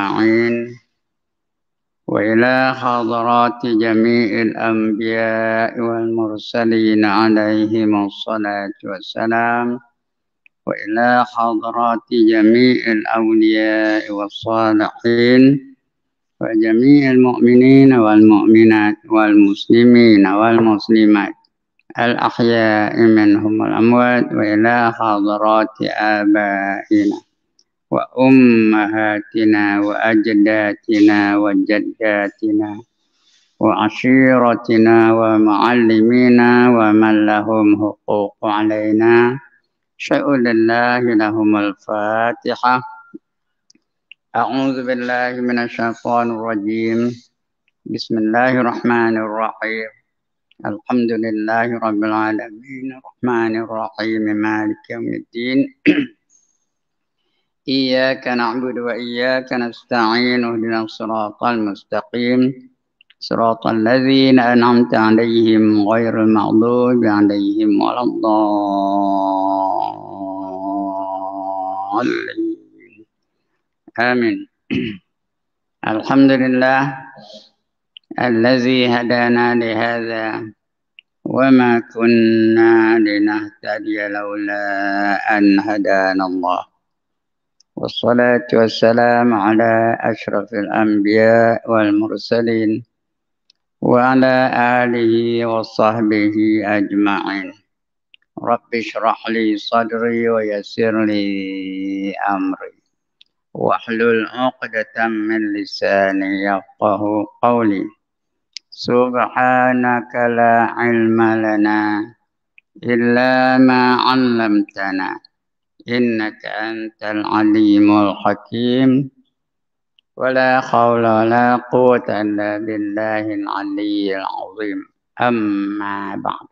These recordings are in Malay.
أجمعين وإلى حضرات جميع الأنبياء والمرسلين عليهم الصلاة والسلام وإلى حضرات جميع الأولياء والصالحين وجميع المؤمنين والمؤمنات والمسلمين والمسلمات الأحياء منهم الأموات وإلى حضرات آبائنا وأمهاتنا وأجدادنا وجداتنا وعشيرتنا ومعلمينا ومن لهم حقوق علينا شيء لله لهم الفاتحة أعوذ بالله من الشيطان الرجيم بسم الله الرحمن الرحيم الحمد لله رب العالمين الرحمن الرحيم مالك يوم الدين إياك نعبد وإياك نستعين اهدنا الصراط المستقيم صراط الذين أنعمت عليهم غير المغضوب عليهم ولا الضالين آمين الحمد لله الذي هدانا لهذا وما كنا لنهتدي لولا أن هدانا الله والصلاة والسلام على أشرف الأنبياء والمرسلين وعلى آله وصحبه أجمعين رب اشرح لي صدري ويسر لي أمري واحلل عقدة من لساني يفقه قولي سبحانك لا علم لنا إلا ما علمتنا innaka antal alimul hakim wala khawla la quwata illa billahi aliyyil azim amma ba'd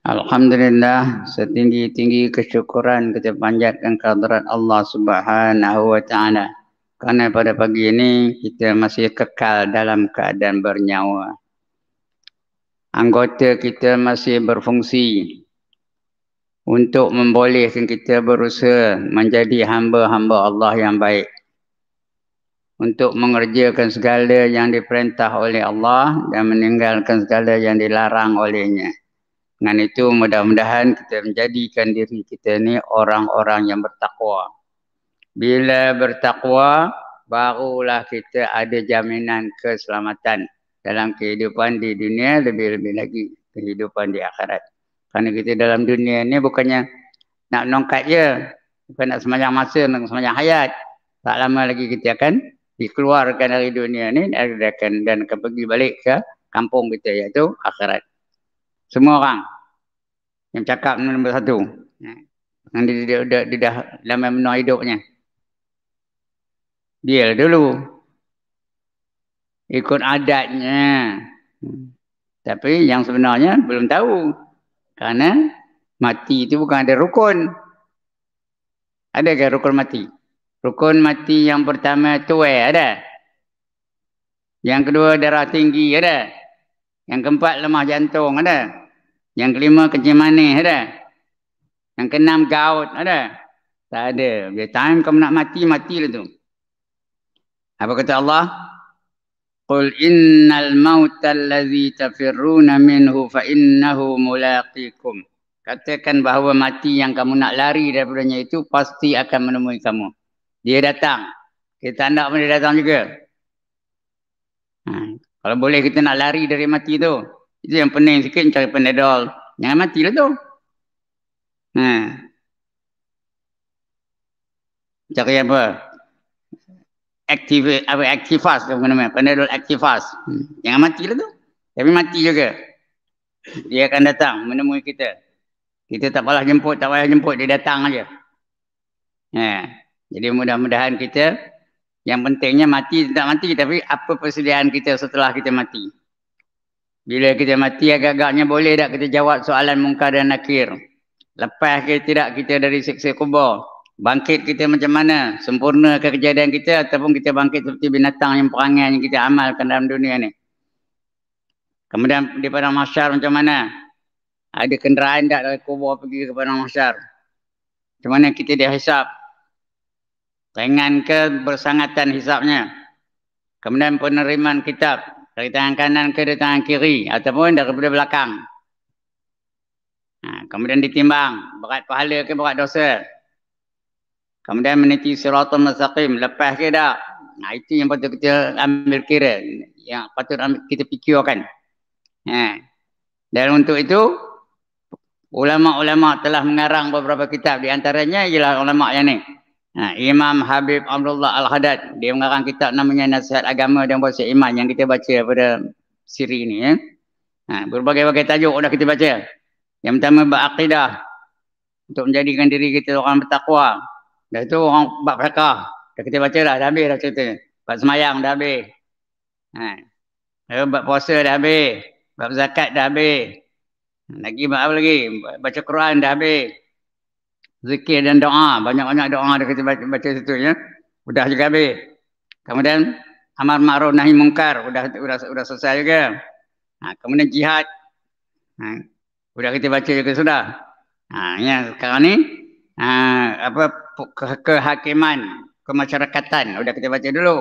Alhamdulillah setinggi-tinggi kesyukuran kita panjatkan kehadrat Allah Subhanahu wa taala kerana pada pagi ini kita masih kekal dalam keadaan bernyawa. Anggota kita masih berfungsi untuk membolehkan kita berusaha menjadi hamba-hamba Allah yang baik untuk mengerjakan segala yang diperintah oleh Allah dan meninggalkan segala yang dilarang olehnya. Dengan itu mudah-mudahan kita menjadikan diri kita ini orang-orang yang bertakwa. Bila bertakwa, barulah kita ada jaminan keselamatan dalam kehidupan di dunia lebih-lebih lagi kehidupan di akhirat. Kerana kita dalam dunia ni bukannya nak nongkat je. Bukan nak semayang masa, nak semayang hayat. Tak lama lagi kita akan dikeluarkan dari dunia ni dan akan pergi balik ke kampung kita iaitu akhirat. Semua orang yang cakap nombor satu. Ya. Yang dia, dia, dia, dia dah lama menua hidupnya. Dia lah dulu. Ikut adatnya. Hmm. Tapi yang sebenarnya belum tahu. Kerana mati itu bukan ada rukun. Adakah rukun mati? Rukun mati yang pertama tuai eh, ada. Yang kedua darah tinggi ada. Yang keempat lemah jantung ada. Yang kelima kencing manis ada. Yang keenam gaut ada. Tak ada. Bila time kamu nak mati, matilah tu. Apa kata Allah? Qul innal mautal ladzi tafiruna minhu fa innahu mulaqikum. Katakan bahawa mati yang kamu nak lari daripadanya itu pasti akan menemui kamu. Dia datang. Kita nak pun dia datang juga. Ha. Kalau boleh kita nak lari dari mati tu. Itu yang pening sikit cari penedol. Jangan mati lah tu. Ha. Cari apa? active apa active fast tu nama panadol active fast hmm. jangan mati lah tu tapi mati juga dia akan datang menemui kita kita tak payah jemput tak payah jemput dia datang aja ha. jadi mudah-mudahan kita yang pentingnya mati tak mati tapi apa persediaan kita setelah kita mati bila kita mati agak-agaknya boleh tak kita jawab soalan mungkar dan nakir lepas ke tidak kita dari seksa kubur bangkit kita macam mana sempurna ke kejadian kita ataupun kita bangkit seperti binatang yang perangai yang kita amalkan dalam dunia ni kemudian di padang masyar macam mana ada kenderaan tak dari kubur pergi ke padang masyar macam mana kita dihisap ringan ke bersangatan hisapnya kemudian penerimaan kitab dari tangan kanan ke dari tangan kiri ataupun daripada belakang ha, kemudian ditimbang berat pahala ke berat dosa Kemudian meniti siratul masaqim. Lepas ke dah? Nah, itu yang patut kita ambil kira. Yang patut kita fikirkan. Ha. Dan untuk itu, ulama-ulama telah mengarang beberapa kitab. Di antaranya ialah ulama yang ni. Ha. Imam Habib Abdullah Al-Hadad. Dia mengarang kitab namanya Nasihat Agama dan Bahasa Iman yang kita baca pada siri ini. Ya. Ha. Berbagai-bagai tajuk sudah kita baca. Yang pertama, berakidah. Untuk menjadikan diri kita orang bertakwa. Dah itu orang bab fakah. Dah kita baca lah, dah ambil dah cerita. Bab semayang dah ambil. Ha. Lalu bab puasa dah ambil. Bab zakat dah ambil. Lagi bab lagi? Baca Quran dah ambil. Zikir dan doa. Banyak-banyak doa dah kita baca, baca situ ya. sudah juga ambil. Kemudian amar ma'ruf nahi mungkar. sudah sudah sudah selesai juga. Ha. kemudian jihad. Ha. Udah kita baca juga sudah. Ha. ya sekarang ni. Ha. apa ke- kehakiman kemasyarakatan. Sudah kita baca dulu.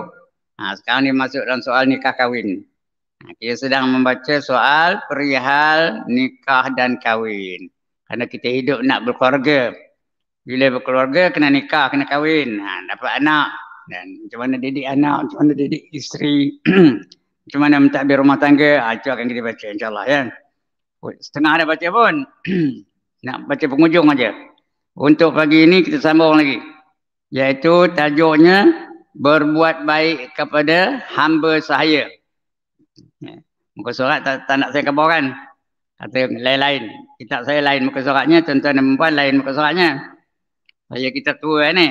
Ha, sekarang ni masuk dalam soal nikah kahwin. Ha, kita sedang membaca soal perihal nikah dan kahwin. Kerana kita hidup nak berkeluarga. Bila berkeluarga, kena nikah, kena kahwin. Ha, dapat anak. Dan macam mana didik anak, macam mana didik isteri. macam mana mentadbir rumah tangga. Ha, itu akan kita baca insyaAllah. Ya? Setengah dah baca pun. nak baca penghujung aja. Untuk pagi ini kita sambung lagi. Iaitu tajuknya berbuat baik kepada hamba sahaya. Ya. Muka surat tak, tak nak saya kaburkan. atau lain-lain. Kita saya lain muka suratnya. Tuan-tuan dan perempuan lain muka suratnya. Saya kita tua kan ni.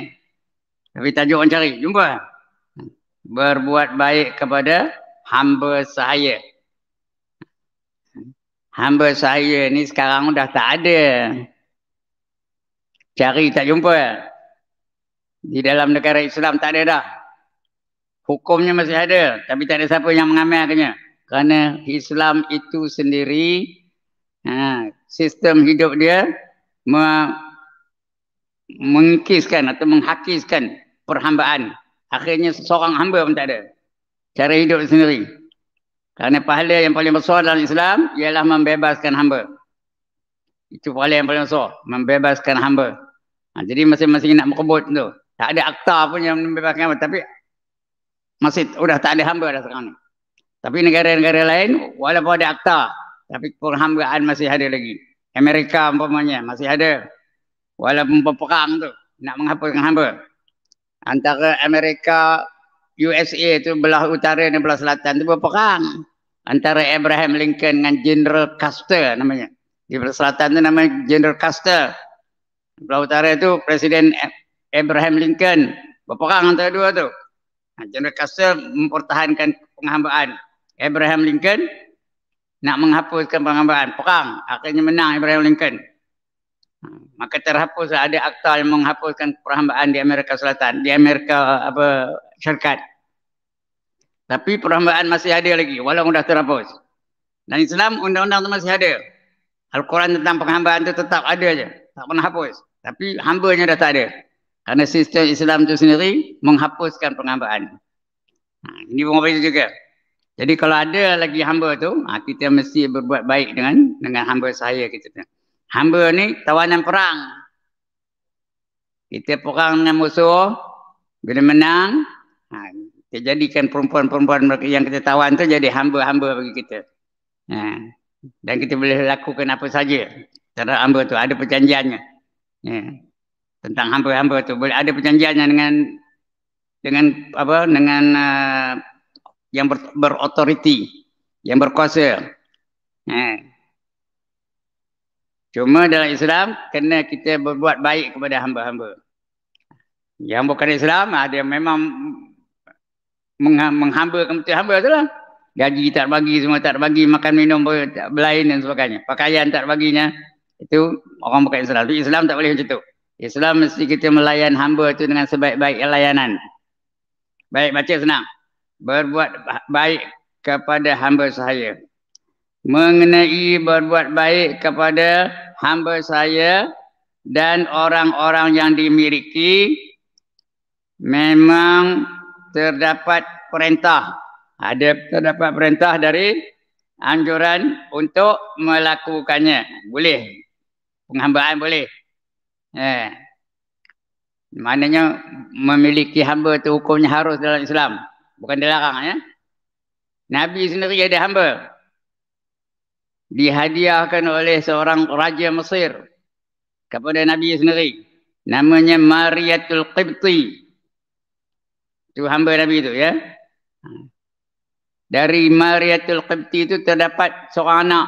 Tapi tajuk orang cari. Jumpa. Berbuat baik kepada hamba sahaya. Hamba sahaya ni sekarang dah tak ada. Cari tak jumpa. Ya? Di dalam negara Islam tak ada dah. Hukumnya masih ada. Tapi tak ada siapa yang mengamalkannya. Kerana Islam itu sendiri. Ha, sistem hidup dia. Me mengikiskan atau menghakiskan perhambaan. Akhirnya seorang hamba pun tak ada. Cara hidup sendiri. Kerana pahala yang paling besar dalam Islam ialah membebaskan hamba. Itu pahala yang paling besar. Membebaskan hamba. Ha, jadi masing-masing nak berkebut tu. Tak ada akta pun yang membebaskan tapi masih sudah tak ada hamba dah sekarang ni. Tapi negara-negara lain walaupun ada akta tapi penghambaan masih ada lagi. Amerika umpamanya masih ada. Walaupun berperang tu nak menghapuskan hamba. Antara Amerika, USA tu belah utara dan belah selatan tu berperang. Antara Abraham Lincoln dengan General Custer namanya. Di belah selatan tu namanya General Custer. Sebelah utara tu Presiden Abraham Lincoln berperang antara dua tu. Ha, General Custer mempertahankan penghambaan. Abraham Lincoln nak menghapuskan penghambaan. Perang. Akhirnya menang Abraham Lincoln. Ha, maka terhapus lah, ada akta yang menghapuskan perhambaan di Amerika Selatan. Di Amerika apa syarikat. Tapi perhambaan masih ada lagi Walau sudah terhapus. Dan Islam undang-undang itu masih ada. Al-Quran tentang penghambaan itu tetap ada saja. Tak pernah hapus. Tapi hambanya dah tak ada. Kerana sistem Islam itu sendiri menghapuskan penghambaan. Ha, ini pun apa juga. Jadi kalau ada lagi hamba tu, ha, kita mesti berbuat baik dengan dengan hamba saya kita. Tu. Hamba ni tawanan perang. Kita perang dengan musuh. Bila menang, ha, kita jadikan perempuan-perempuan yang kita tawan tu jadi hamba-hamba bagi kita. Ha, dan kita boleh lakukan apa saja. Cara hamba tu ada perjanjiannya ya. tentang hamba-hamba tu boleh ada perjanjiannya dengan dengan apa dengan uh, yang ber, berotoriti yang berkuasa ya. cuma dalam Islam kena kita berbuat baik kepada hamba-hamba yang bukan Islam ada yang memang meng, menghamba kepada hamba tu lah gaji tak bagi semua tak bagi makan minum berlain dan sebagainya pakaian tak baginya itu orang bukan Islam. Itu Islam tak boleh macam tu. Islam mesti kita melayan hamba tu dengan sebaik-baik layanan. Baik baca senang. Berbuat baik kepada hamba saya. Mengenai berbuat baik kepada hamba saya dan orang-orang yang dimiliki memang terdapat perintah. Ada terdapat perintah dari anjuran untuk melakukannya. Boleh penghambaan boleh. Eh. Maknanya memiliki hamba itu hukumnya harus dalam Islam. Bukan dilarang ya. Nabi sendiri ada hamba. Dihadiahkan oleh seorang raja Mesir kepada Nabi sendiri. Namanya Mariatul Qibti. Itu hamba Nabi itu ya. Dari Mariatul Qibti itu terdapat seorang anak.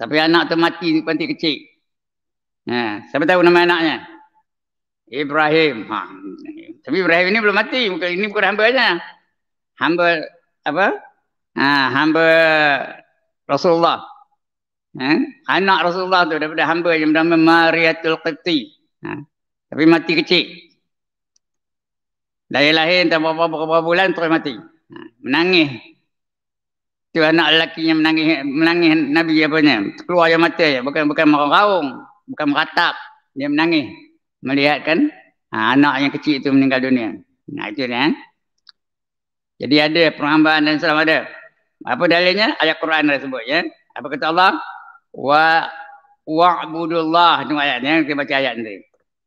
Tapi anak itu mati nanti kecil. Ha, siapa tahu nama anaknya? Ibrahim. Ha. Tapi Ibrahim ini belum mati. Bukan, ini bukan hamba saja. Hamba apa? Ha, hamba Rasulullah. Ha? Anak Rasulullah tu daripada hamba yang bernama Mariatul Qibti. Ha. Tapi mati kecil. Dari lahir entah berapa, berapa bulan terus mati. Ha. Menangis. Itu anak lelaki yang menangis, menangis Nabi apa apanya. Keluar yang mata. Bukan, bukan merau-raung bukan meratap dia menangis melihat kan ha, anak yang kecil itu meninggal dunia nah itu ni eh? jadi ada perambaan dan salam ada apa dalilnya ayat Quran dah sebut ya apa kata Allah wa wa'budullah itu ayat yang eh. kita baca ayat ni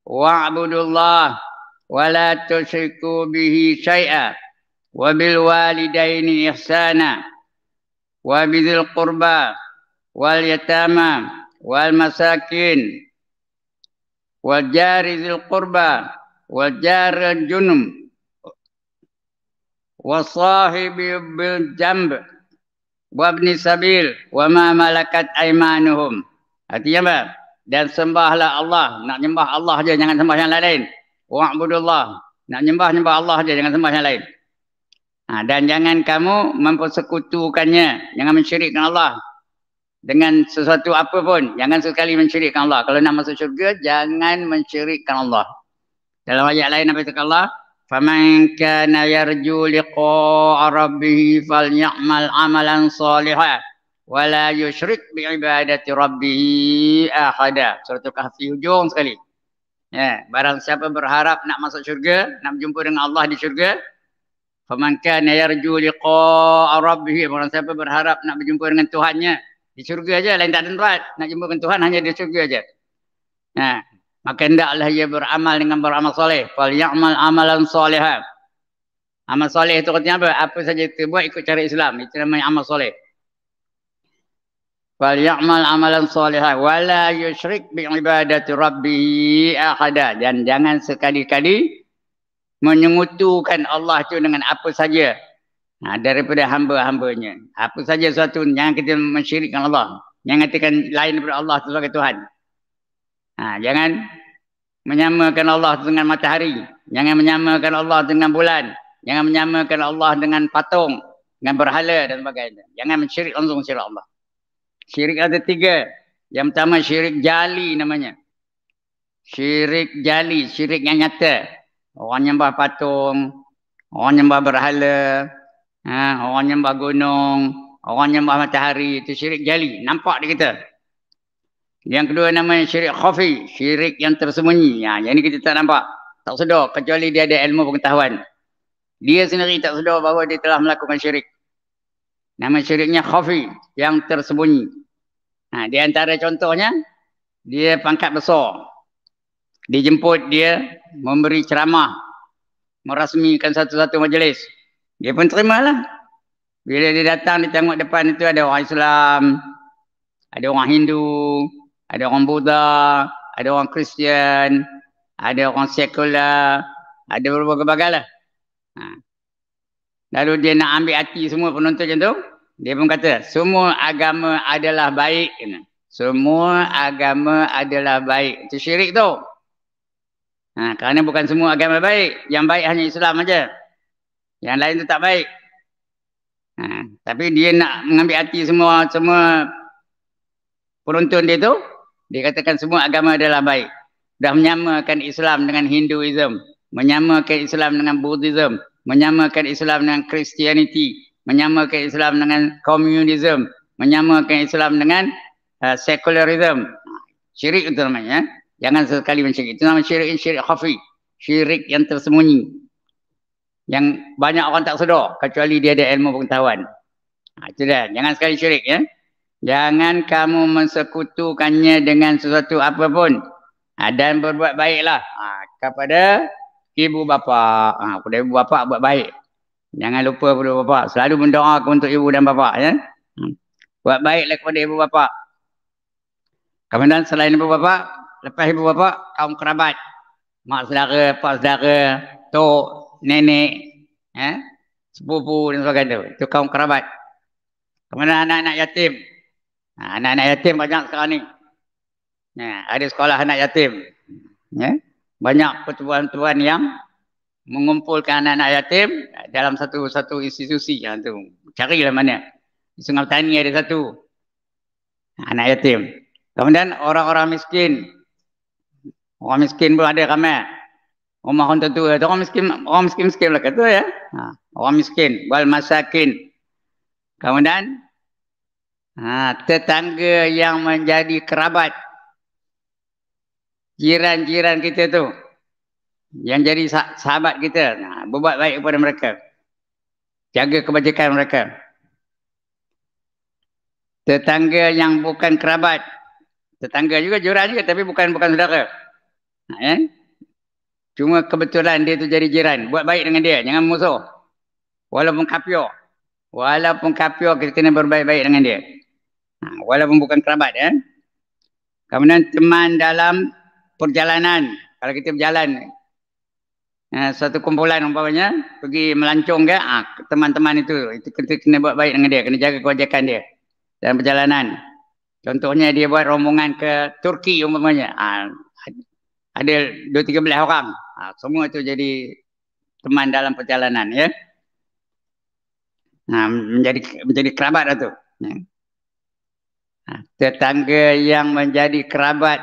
wa'budullah wa la tusyriku bihi syai'a wa bil walidaini ihsana wa bidzil qurba wal yatama والمساكين والجار ذي القربى والجار الجنم والصاحب بالجنب وابن سبيل وما ملكت أيمانهم Artinya apa? Dan sembahlah Allah. Nak nyembah Allah je, jangan sembah yang lain. Wa'budullah. Nak nyembah, nyembah Allah je, jangan sembah yang lain. Ha, dan jangan kamu mempersekutukannya. Jangan mensyirikkan Allah dengan sesuatu apa pun jangan sekali mencirikan Allah kalau nak masuk syurga jangan mencirikan Allah dalam ayat lain apa cakap Allah faman kana yarju liqa rabbih falyamal amalan salihah wa la yushrik bi ibadati rabbih ahada surah kahfi hujung sekali ya barang siapa berharap nak masuk syurga nak berjumpa dengan Allah di syurga faman kana yarju liqa rabbih barang siapa berharap nak berjumpa dengan Tuhannya di syurga aja lain tak ada tempat. Nak jumpa dengan Tuhan hanya di syurga aja. Nah, ha. maka hendaklah ia beramal dengan beramal soleh. Fal ya'mal amalan soleha. Amal soleh itu katanya apa? Apa saja kita buat ikut cara Islam. Itu namanya amal soleh. Fal ya'mal amalan soleha. Wala yushrik bi'ibadati rabbihi ahada. Dan jangan sekali-kali menyengutukan Allah itu dengan apa saja ha, daripada hamba-hambanya. Apa saja sesuatu yang kita mensyirikkan Allah. yang mengatakan lain daripada Allah sebagai Tuhan. Ha, jangan menyamakan Allah dengan matahari. Jangan menyamakan Allah dengan bulan. Jangan menyamakan Allah dengan patung, dengan berhala dan sebagainya. Jangan mensyirik langsung syirik Allah. Syirik ada tiga. Yang pertama syirik jali namanya. Syirik jali, syirik yang nyata. Orang nyembah patung, orang nyembah berhala, Ha, orang nyembah gunung, orang nyembah matahari itu syirik jali. Nampak dia kita. Yang kedua namanya syirik khafi, syirik yang tersembunyi. Ha, yang ini kita tak nampak. Tak sedar kecuali dia ada ilmu pengetahuan. Dia sendiri tak sedar bahawa dia telah melakukan syirik. Nama syiriknya khafi, yang tersembunyi. Ha, di antara contohnya, dia pangkat besar. Dijemput dia memberi ceramah merasmikan satu-satu majlis. Dia pun terima lah. Bila dia datang, dia tengok depan itu ada orang Islam, ada orang Hindu, ada orang Buddha, ada orang Kristian, ada orang sekular, ada berbagai-bagai lah. Ha. Lalu dia nak ambil hati semua penonton macam tu. Dia pun kata, semua agama adalah baik. Semua agama adalah baik. Itu syirik tu. Ha, kerana bukan semua agama baik. Yang baik hanya Islam saja. Yang lain tu tak baik. Ha, tapi dia nak mengambil hati semua semua peruntun dia tu, dia katakan semua agama adalah baik. Dah menyamakan Islam dengan Hinduism, menyamakan Islam dengan Buddhism, menyamakan Islam dengan Christianity, menyamakan Islam dengan Communism, menyamakan Islam dengan uh, Secularism. Ha, syirik itu namanya. Eh. Jangan sekali mencari. Itu nama syirik syirik khafi. Syirik yang tersembunyi yang banyak orang tak sedar kecuali dia ada ilmu pengetahuan. Ha, itu dah. Jangan sekali syirik ya. Jangan kamu mensekutukannya dengan sesuatu apapun. Ha, dan berbuat baiklah ha, kepada ibu bapa. Ha, kepada ibu bapa buat baik. Jangan lupa kepada ibu bapa. Selalu mendoa untuk ibu dan bapa. Ya. Hmm. Buat baiklah kepada ibu bapa. Kemudian selain ibu bapa, lepas ibu bapa, kaum kerabat. Mak saudara, pak saudara, tok, nenek, eh, sepupu dan sebagainya Itu kaum kerabat. Kemudian anak-anak yatim. Ha, anak-anak yatim banyak sekarang ni. Ya, ada sekolah anak yatim. Ya, banyak pertubuhan-pertubuhan yang mengumpulkan anak-anak yatim dalam satu-satu institusi yang tu. Carilah mana. Di Sungai Tani ada satu. Anak yatim. Kemudian orang-orang miskin. Orang miskin pun ada ramai rumah orang tentu, orang miskin orang miskin miskin lah kata ya ha. orang miskin wal masakin kemudian ha. tetangga yang menjadi kerabat jiran-jiran kita tu yang jadi sahabat kita ha. berbuat baik kepada mereka jaga kebajikan mereka tetangga yang bukan kerabat tetangga juga jiran juga tapi bukan bukan saudara ha. eh? Cuma kebetulan dia tu jadi jiran. Buat baik dengan dia. Jangan musuh. Walaupun kapio. Walaupun kapio kita kena berbaik-baik dengan dia. Ha, walaupun bukan kerabat. Eh? Kemudian teman dalam perjalanan. Kalau kita berjalan. Eh, satu kumpulan umpamanya. Pergi melancong ke. Ha, teman-teman itu. itu kita kena buat baik dengan dia. Kena jaga kewajakan dia. Dalam perjalanan. Contohnya dia buat rombongan ke Turki umpamanya. Ha, ada dua tiga belas orang. Ha, semua itu jadi teman dalam perjalanan ya. Nah, menjadi menjadi kerabat itu. Lah ya. Ha, tetangga yang menjadi kerabat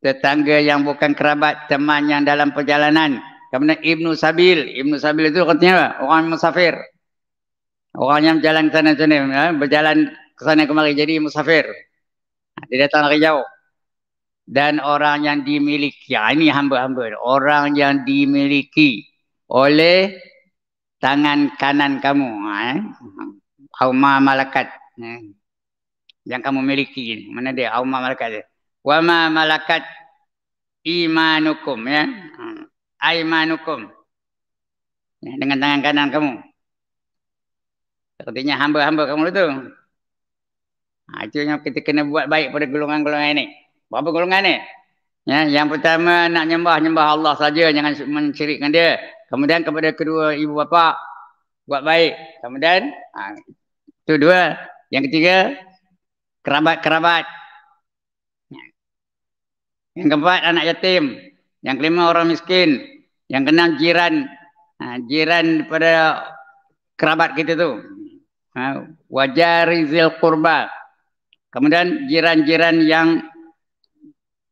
tetangga yang bukan kerabat teman yang dalam perjalanan kemudian ibnu sabil ibnu sabil itu katanya apa? orang musafir orang yang berjalan ke sana sini ya? berjalan ke sana kemari jadi musafir ah, dia datang dari jauh dan orang yang dimiliki. Ya, ini hamba-hamba. Orang yang dimiliki oleh tangan kanan kamu. Ha, eh? Auma malakat. Eh? Yang kamu miliki. Mana dia? Auma malakat. Wama malakat imanukum. Ya? Aimanukum. Ya, dengan tangan kanan kamu. Sepertinya hamba-hamba kamu itu. Ha, itu yang kita kena buat baik pada gulungan-gulungan ini. Berapa golongan ni? Ya, yang pertama nak nyembah nyembah Allah saja jangan mencirikkan dia. Kemudian kepada kedua ibu bapa buat baik. Kemudian ha, itu dua. Yang ketiga kerabat-kerabat. Yang keempat anak yatim. Yang kelima orang miskin. Yang keenam jiran. Ha, jiran daripada kerabat kita tu. Ha, wajari zil kurba. Kemudian jiran-jiran yang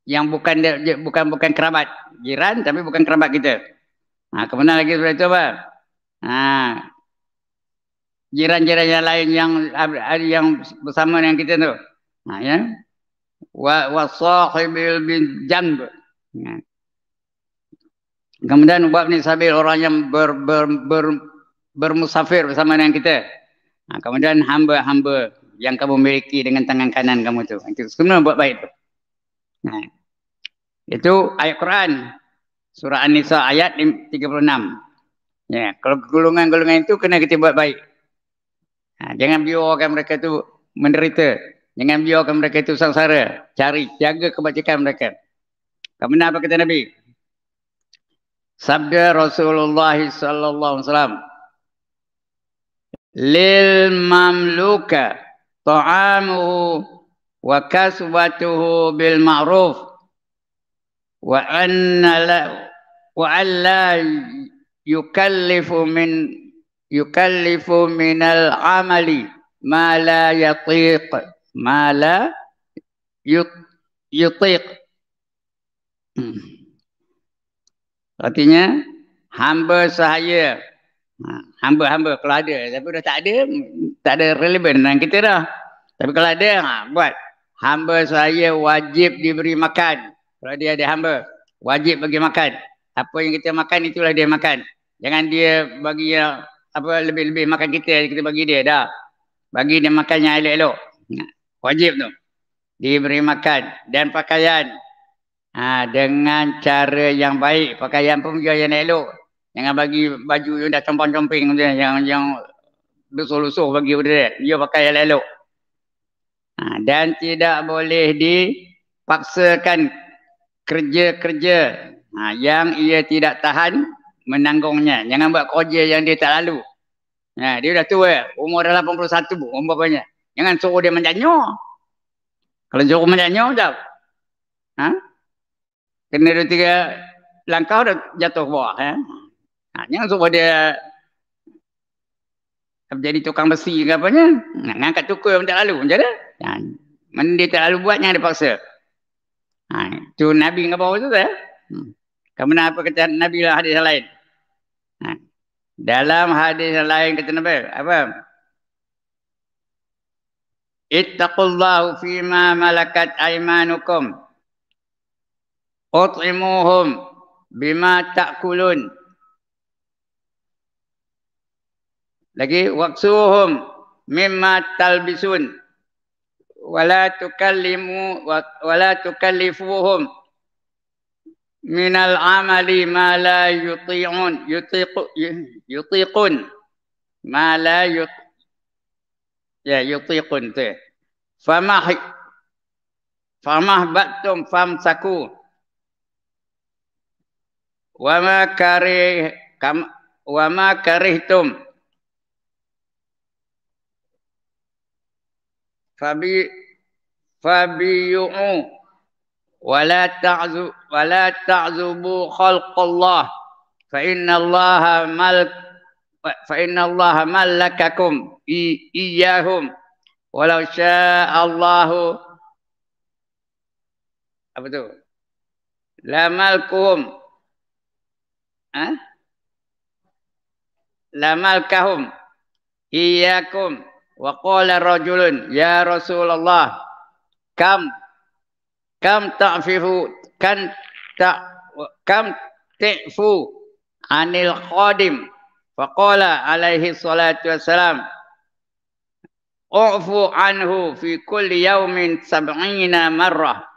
yang bukan bukan bukan kerabat jiran tapi bukan kerabat kita. Ha, kemudian lagi seperti cuba. apa? Ha, jiran-jiran yang lain yang yang bersama dengan kita tu. Nah ha, ya. Wa wasahibil ha. bin janb. Kemudian buat ni sabil orang yang ber, ber, ber, bermusafir bersama dengan kita. Ha, kemudian hamba-hamba yang kamu miliki dengan tangan kanan kamu tu. Ha, itu semua buat baik tu. Nah. Itu ayat Quran. Surah An-Nisa ayat 36. Ya, kalau golongan-golongan itu kena kita buat baik. Ha, jangan biarkan mereka itu menderita. Jangan biarkan mereka itu sengsara. Cari, jaga kebajikan mereka. Kamu benar apa kata Nabi? Sabda Rasulullah sallallahu alaihi wasallam. Lil mamluka ta'amuhu wa kasbatuhu bil ma'ruf wa anna la wa alla yukallifu min yukallifu min al-amali ma la yatiq ma la yutiq artinya hamba saya ha, hamba-hamba kalau ada tapi dah tak ada tak ada relevan dengan kita dah tapi kalau ada ha, buat hamba saya wajib diberi makan kalau dia ada hamba, wajib bagi makan. Apa yang kita makan itulah dia makan. Jangan dia bagi yang apa lebih-lebih makan kita kita bagi dia dah. Bagi dia makan yang elok-elok. Wajib tu. Diberi makan dan pakaian. Ha, dengan cara yang baik. Pakaian pun juga yang elok. Jangan bagi baju yang dah compang-comping yang yang lusuh-lusuh bagi dia. Dia pakai yang elok. Ha, dan tidak boleh dipaksakan kerja-kerja ha, yang ia tidak tahan menanggungnya. Jangan buat kerja yang dia tak lalu. Ha, dia dah tua, umur dah 81 umur berapa Jangan suruh dia menjanyo. Kalau suruh menjanyo, jap. Ha? Kena dua tiga langkah dah jatuh bawah. Ha? ha jangan suruh dia jadi tukang besi ke apanya. Nak angkat tukul yang tak lalu. Macam mana? Ha, mana dia tak lalu buat, jangan dia paksa. Ha, itu Nabi dengan bawah tu tak? Hmm. Kamu nak apa kata Nabi dalam hadis yang lain? Ha. Dalam hadis yang lain kata Nabi, apa? Ittaqullahu fima malakat aimanukum. Ut'imuhum bima ta'kulun. Lagi, waksuhum mimma talbisun wala tukallimu wala tukallifuhum minal amali ma la yuti'un yutiqu yutiun, ma la yut ya yutiun. tu ya. famah famah batum fam saku wa kari kam wa ma karihtum فبي فبيعوا ولا تعزب ولا تعزبوا خلق الله فإن الله ملك فإن الله ملككم إياهم ولو شاء الله لا ملكهم أه؟ لا ملكهم إياكم wa qala rajulun ya rasulullah kam kam ta'fifu kan ta kam ta'fu anil qadim fa qala alaihi salatu wassalam u'fu anhu fi kulli yawmin sab'ina marrah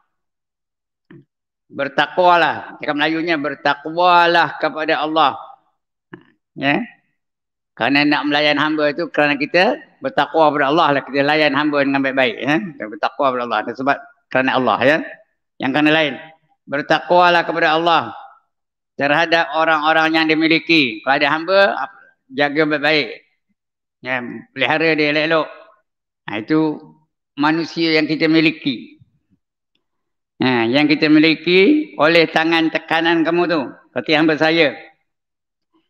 bertakwalah cakap melayunya bertakwalah kepada Allah ya kerana nak melayan hamba itu kerana kita bertakwa kepada Allah lah kita layan hamba dengan baik-baik ya dan bertakwa kepada Allah dan sebab kerana Allah ya yang kena lain bertakwalah kepada Allah terhadap orang-orang yang dimiliki kalau ada hamba jaga baik-baik ya pelihara dia elok-elok nah, ha, itu manusia yang kita miliki ya, yang kita miliki oleh tangan tekanan kamu tu seperti hamba saya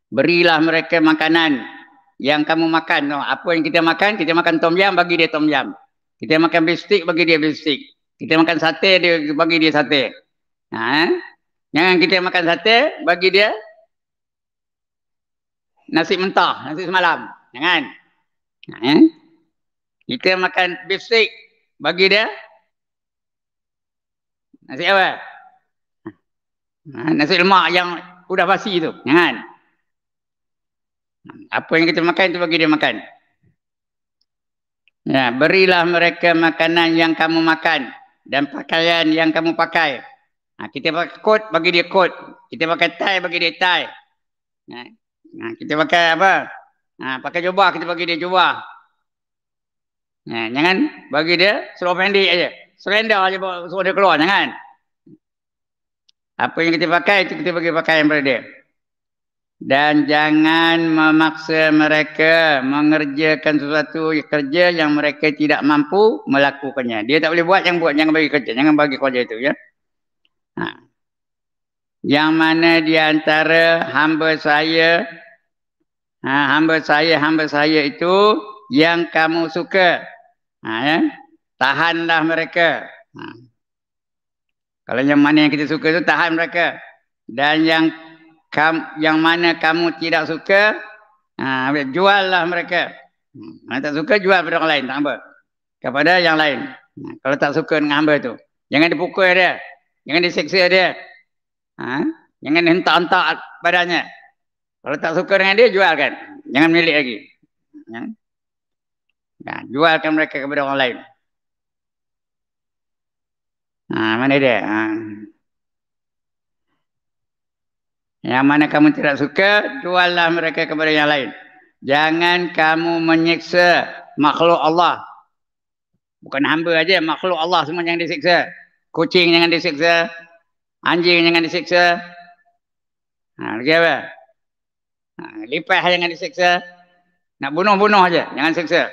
berilah mereka makanan yang kamu makan. No. Apa yang kita makan, kita makan tom yam, bagi dia tom yam. Kita makan bistik, bagi dia bistik. Kita makan sate, dia bagi dia sate. Ha? Jangan kita makan sate, bagi dia nasi mentah, nasi semalam. Jangan. Ha? Kita makan bistik, bagi dia nasi apa? Ha? Nasi lemak yang udah basi tu. Jangan. Apa yang kita makan, itu bagi dia makan. Ya, berilah mereka makanan yang kamu makan dan pakaian yang kamu pakai. Ha, kita pakai kot, bagi dia kot. Kita pakai tie, bagi dia tie. Ha, ha, kita pakai apa? Ha, pakai jubah, kita bagi dia jubah. Ha, jangan bagi dia seluruh pendek aja. Surrender aja suruh dia keluar, jangan. Apa yang kita pakai, itu kita bagi pakaian kepada dia dan jangan memaksa mereka mengerjakan sesuatu kerja yang mereka tidak mampu melakukannya. Dia tak boleh buat yang buat jangan bagi kerja, jangan bagi kerja itu ya. Ha. Yang mana di antara hamba saya ha, hamba saya hamba saya itu yang kamu suka. Ha, ya. Tahanlah mereka. Ha. Kalau yang mana yang kita suka itu tahan mereka. Dan yang kamu, yang mana kamu tidak suka, ha, juallah mereka. Hmm, tak suka, jual pada orang lain. Tak apa. Kepada yang lain. Ha, kalau tak suka dengan hamba tu. Jangan dipukul dia. Jangan diseksa dia. Ha? Jangan hentak-hentak badannya. Kalau tak suka dengan dia, jualkan. Jangan milik lagi. Ya? Ha, jualkan mereka kepada orang lain. Ha, mana dia? Ha. Yang mana kamu tidak suka, juallah mereka kepada yang lain. Jangan kamu menyiksa makhluk Allah. Bukan hamba aja, makhluk Allah semua jangan disiksa. Kucing jangan disiksa. Anjing jangan disiksa. Ha, lagi apa? Ha, lipah jangan disiksa. Nak bunuh-bunuh aja, jangan siksa.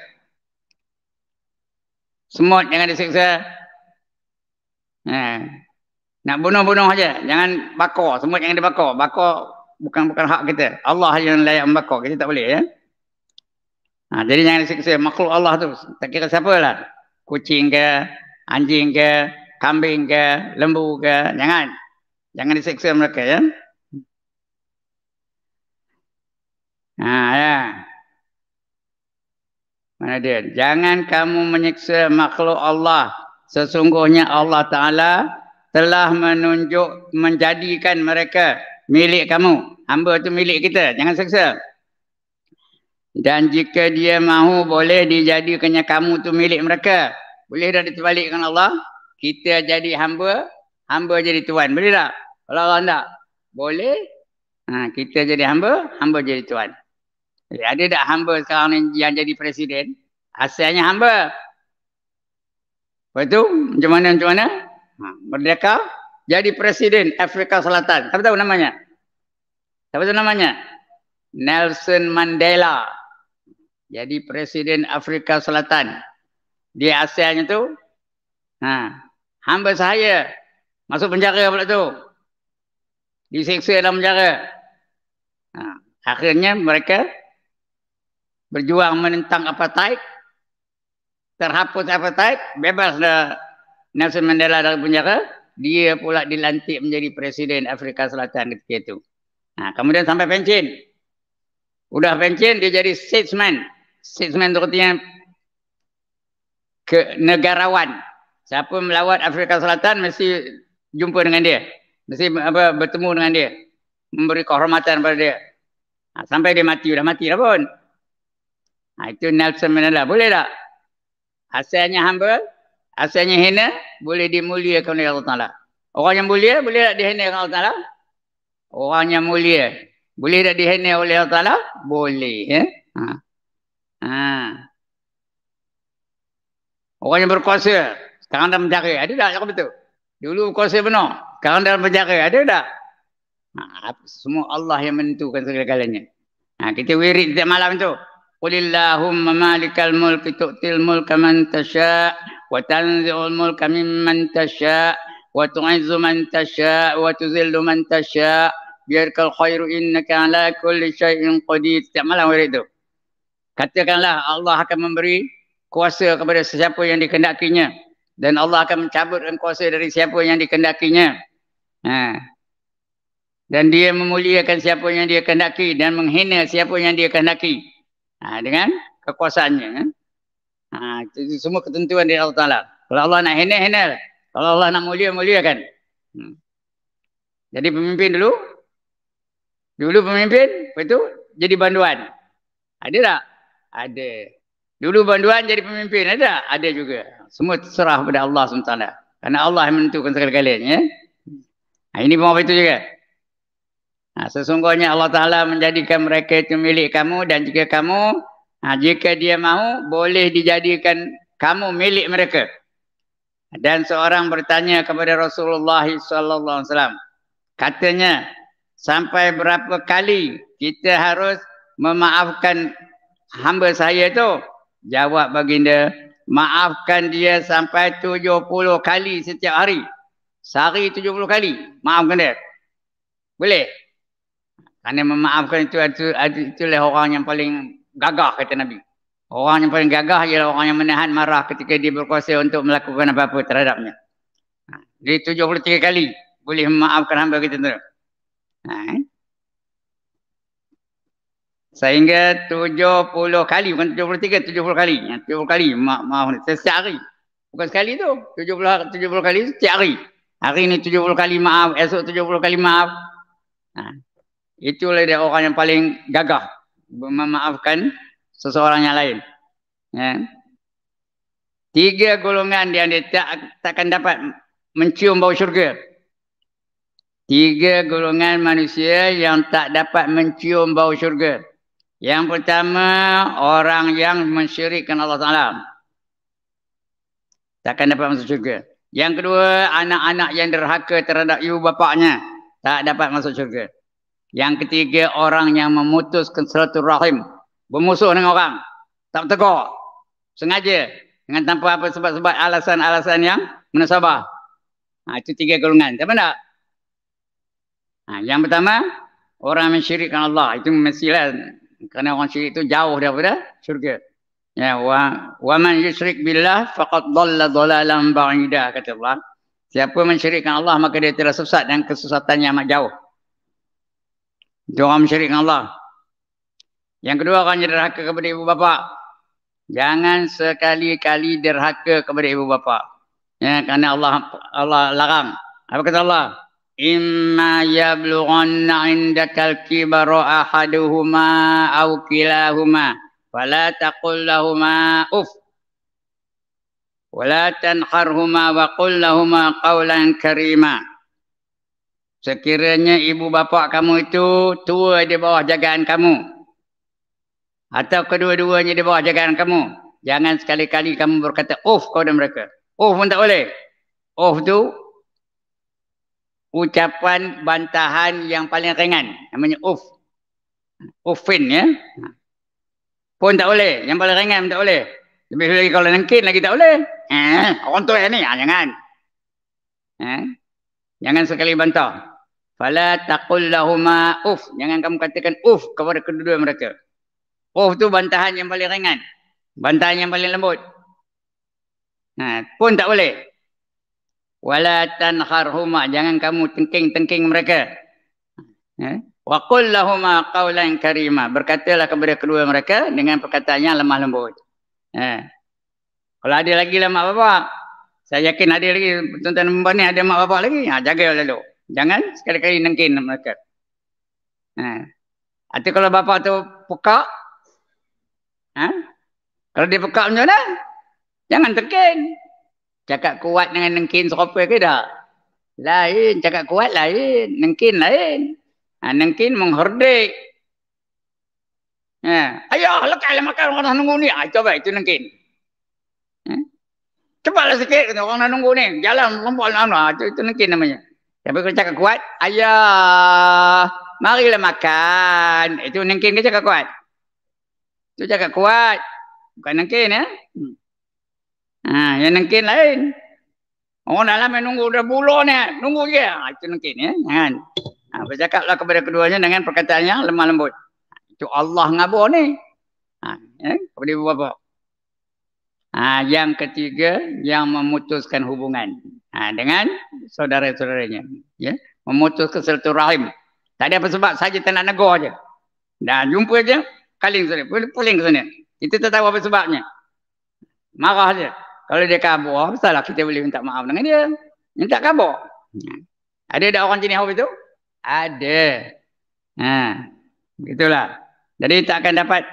Semut jangan disiksa. Ha, nak bunuh-bunuh saja. Jangan bakar. Semua jangan dibakar. Bakar bukan bukan hak kita. Allah saja yang layak membakar. Kita tak boleh ya. Ha, jadi jangan disiksa. Makhluk Allah tu. Tak kira siapa lah. Kucing ke, anjing ke, kambing ke, lembu ke. Jangan. Jangan disiksa mereka ya. Ha, ya. Mana dia? Jangan kamu menyiksa makhluk Allah. Sesungguhnya Allah Ta'ala telah menunjuk menjadikan mereka milik kamu. Hamba itu milik kita. Jangan seksa. Dan jika dia mahu boleh dijadikannya kamu itu milik mereka. Boleh dah diterbalikkan Allah. Kita jadi hamba. Hamba jadi tuan. Boleh tak? Kalau Allah tak? Boleh. Ha, kita jadi hamba. Hamba jadi tuan. Eh, ada tak hamba sekarang ni yang jadi presiden? Asalnya hamba. Lepas tu macam mana macam mana? ha, merdeka jadi presiden Afrika Selatan. Siapa tahu namanya? Siapa tahu namanya? Nelson Mandela. Jadi presiden Afrika Selatan. Di ASEAN itu. Ha, hamba saya masuk penjara pula tu. Diseksa dalam penjara. Ha, akhirnya mereka berjuang menentang apartheid. Terhapus apartheid. Bebas dah Nelson Mandela dalam penjara, dia pula dilantik menjadi presiden Afrika Selatan ketika itu. Ha, kemudian sampai pensyen. Udah pensyen dia jadi statesman. Statesman itu artinya ke negarawan. Siapa melawat Afrika Selatan mesti jumpa dengan dia. Mesti apa bertemu dengan dia. Memberi kehormatan pada dia. Ha, sampai dia mati, dah mati dah pun. Ha, itu Nelson Mandela. Boleh tak? Asalnya humble, Asalnya hina boleh dimuliakan oleh Allah Taala. Orang yang mulia boleh tak dihina oleh Allah Taala? Orang yang mulia boleh tak dihina oleh Allah Taala? Boleh, ya. Ha. Ha. Orang yang berkuasa sekarang dalam penjara, ada tak cakap betul? Dulu berkuasa benar, sekarang dalam penjara, ada tak? Ha. semua Allah yang menentukan segala-galanya. Ha. kita wirid setiap malam tu. Qulillahumma malikal mulki tu'til mulka man tasya' وتنزع الملك ممن تشاء وتعز من تشاء وتذل من تشاء بيدك الخير انك على كل شيء قدير تعمل ورده Katakanlah Allah akan memberi kuasa kepada sesiapa yang dikendakinya. Dan Allah akan mencabutkan kuasa dari siapa yang dikendakinya. Ha. Dan dia memuliakan siapa yang dia kendaki dan menghina siapa yang dia kendaki. Ha. Dengan kekuasaannya. Ha. Ha, itu, semua ketentuan dari Allah Ta'ala. Kalau Allah nak henel, henel. Kalau Allah nak mulia, muliakan. Hmm. Jadi pemimpin dulu. Dulu pemimpin, lepas itu jadi banduan. Ada tak? Ada. Dulu banduan jadi pemimpin, ada tak? Ada juga. Semua terserah kepada Allah SWT. Karena Allah yang menentukan segala-galanya. Ya. Ha, ini pun apa itu juga. Ha, sesungguhnya Allah Ta'ala menjadikan mereka itu milik kamu. Dan jika kamu Ha, jika dia mahu, boleh dijadikan kamu milik mereka. Dan seorang bertanya kepada Rasulullah SAW. Katanya, sampai berapa kali kita harus memaafkan hamba saya itu? Jawab baginda, maafkan dia sampai 70 kali setiap hari. Sehari 70 kali, maafkan dia. Boleh? Karena memaafkan itu, itu, itulah orang yang paling gagah kata Nabi. Orang yang paling gagah ialah orang yang menahan marah ketika dia berkuasa untuk melakukan apa-apa terhadapnya. Jadi ha, 73 kali boleh memaafkan hamba kita tu. Ha. Eh? Sehingga 70 kali, bukan 73, 70 kali. 70 ha, kali, ma maaf, setiap hari. Bukan sekali tu, 70, 70 kali setiap hari. Hari ni 70 kali maaf, esok 70 kali maaf. Ha. Itulah dia orang yang paling gagah memaafkan seseorang yang lain. Ya. Tiga golongan yang dia tak takkan dapat mencium bau syurga. Tiga golongan manusia yang tak dapat mencium bau syurga. Yang pertama, orang yang mensyirikkan Allah Ta'ala. Takkan dapat masuk syurga. Yang kedua, anak-anak yang derhaka terhadap ibu bapaknya. Tak dapat masuk syurga. Yang ketiga orang yang memutus memutuskan rahim bermusuh dengan orang, tak tegur, sengaja dengan tanpa apa sebab-sebab alasan-alasan yang munasabah. Ha, itu tiga golongan. Siapa nak? Ha, yang pertama, orang mensyirikkan Allah. Itu mestilah kerana orang syirik itu jauh daripada syurga. Ya, wa, wa man yusyrik billah faqad dhalla dhalalan ba'ida kata Allah. Siapa mensyirikkan Allah maka dia telah sesat dan kesesatannya amat jauh. Itu orang syirik dengan Allah. Yang kedua orang yang derhaka kepada ibu bapa. Jangan sekali-kali derhaka kepada ibu bapa. Ya, kerana Allah Allah larang. Apa kata Allah? Inna yablughanna indakal kibara ahaduhuma aw kilahuma fala taqul lahumā uff wa la tanharhumā wa qul lahumā qawlan karima. Sekiranya ibu bapa kamu itu tua di bawah jagaan kamu. Atau kedua-duanya di bawah jagaan kamu. Jangan sekali-kali kamu berkata of uf kepada mereka. Uf pun tak boleh. Uf tu ucapan bantahan yang paling ringan. Namanya uf. Ufin ya. Pun tak boleh. Yang paling ringan pun tak boleh. Lebih lagi kalau nengkin lagi tak boleh. Eh, orang tua ni. Ah, jangan. Eh? Jangan sekali bantah. Fala taqul lahuma uf. Jangan kamu katakan uf kepada kedua-dua mereka. Uf tu bantahan yang paling ringan. Bantahan yang paling lembut. Ha, pun tak boleh. Wala tanharhuma. Jangan kamu tengking-tengking mereka. Ha? Wa qul lahuma qawlan karima. Berkatalah kepada kedua mereka dengan perkataan yang lemah lembut. Ha. Kalau ada lagi lemah apa? bapak. Saya yakin ada lagi tuan-tuan member ni ada mak bapak lagi. Ha, jaga lalu. Jangan sekali-kali nengkin mereka. Ha. Atau kalau bapa tu pekak. Ha? Kalau dia pekak macam mana? Jangan tengkin. Cakap kuat dengan nengkin serupa ke tak? Lain. Cakap kuat lain. Nengkin lain. Ha, nengkin mengherdik. Ha. Ayah lekat lah makan orang nunggu ni. Ha, itu apa? Itu nengkin cepatlah sikit kata orang nak nunggu ni jalan lompat nak lah, nak lah. itu, itu nengkin namanya tapi kalau cakap kuat ayah marilah makan itu eh, nengkin ke cakap kuat itu cakap kuat bukan nengkin ya ha, yang nengkin lain orang dalam yang nunggu dah buluh ni eh? nunggu je ha, itu nengkin ya kan ha, bercakaplah kepada keduanya dengan perkataan yang lemah lembut ha, itu Allah ngabur ni ha, ya? kepada ibu bapa Ah, yang ketiga yang memutuskan hubungan ah, dengan saudara-saudaranya. Ya? Memutuskan satu rahim. Tak ada apa sebab saja tak nak negur saja. Dah jumpa saja, kaling sana. Puling ke sana. Kita tak tahu apa sebabnya. Marah saja. Kalau dia kabur, apa salah kita boleh minta maaf dengan dia. Minta kabur. Ha. Ada tak orang jenis itu? Ada. Ha. Itulah. Jadi tak akan dapat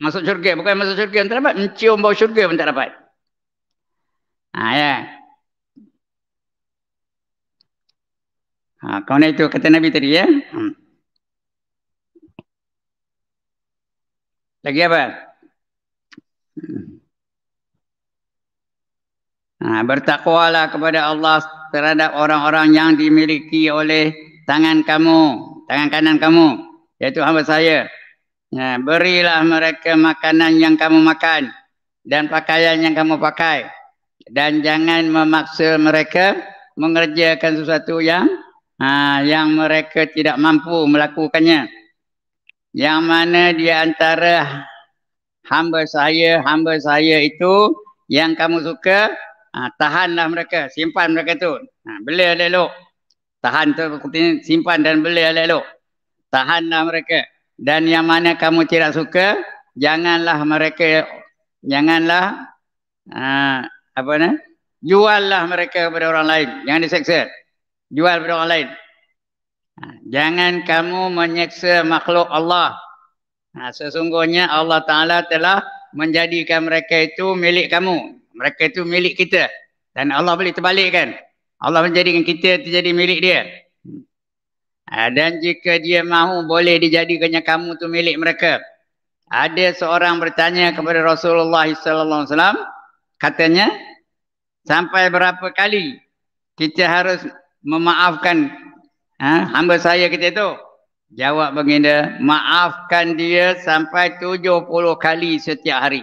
Masuk syurga. Bukan masuk syurga pun tak dapat. Mencium bau syurga pun tak dapat. Ha, ya. Ha, kau itu kata Nabi tadi ya. Hmm. Lagi apa? Hmm. Ha, bertakwalah kepada Allah terhadap orang-orang yang dimiliki oleh tangan kamu, tangan kanan kamu, yaitu hamba saya. Nah, berilah mereka makanan yang kamu makan dan pakaian yang kamu pakai dan jangan memaksa mereka mengerjakan sesuatu yang ha, yang mereka tidak mampu melakukannya. Yang mana di antara hamba saya, hamba saya itu yang kamu suka, ha, tahanlah mereka, simpan mereka tu. Ha, beli elok. Tahan tu, simpan dan beli elok. Tahanlah mereka dan yang mana kamu tidak suka janganlah mereka janganlah uh, apa ni juallah mereka kepada orang lain jangan diseksa jual kepada orang lain ha, jangan kamu menyeksa makhluk Allah ha, sesungguhnya Allah Ta'ala telah menjadikan mereka itu milik kamu mereka itu milik kita dan Allah boleh terbalikkan Allah menjadikan kita terjadi milik dia Ha, dan jika dia mahu boleh dijadikannya kamu tu milik mereka ada seorang bertanya kepada Rasulullah SAW. katanya sampai berapa kali kita harus memaafkan ha, hamba saya kita itu jawab baginda maafkan dia sampai 70 kali setiap hari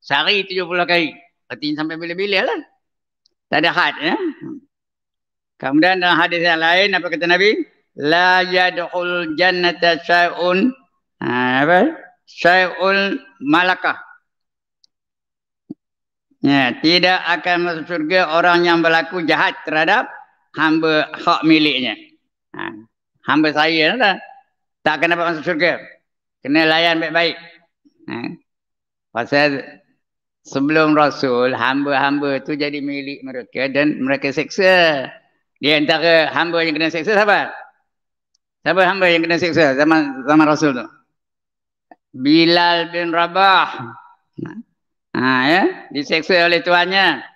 sehari 70 kali artinya sampai bila-bila lah tak ada had ya? kemudian dalam hadis yang lain apa kata Nabi la yadkhul jannata sa'un ha apa sa'ul malaka ya tidak akan masuk surga orang yang berlaku jahat terhadap hamba hak miliknya ha hamba saya lah. Kan? tak akan dapat masuk surga kena layan baik-baik ha pasal sebelum rasul hamba-hamba tu jadi milik mereka dan mereka seksa di antara hamba yang kena seksa siapa? Siapa hamba yang kena seksa zaman zaman Rasul tu? Bilal bin Rabah. Ha ya, diseksa oleh tuannya.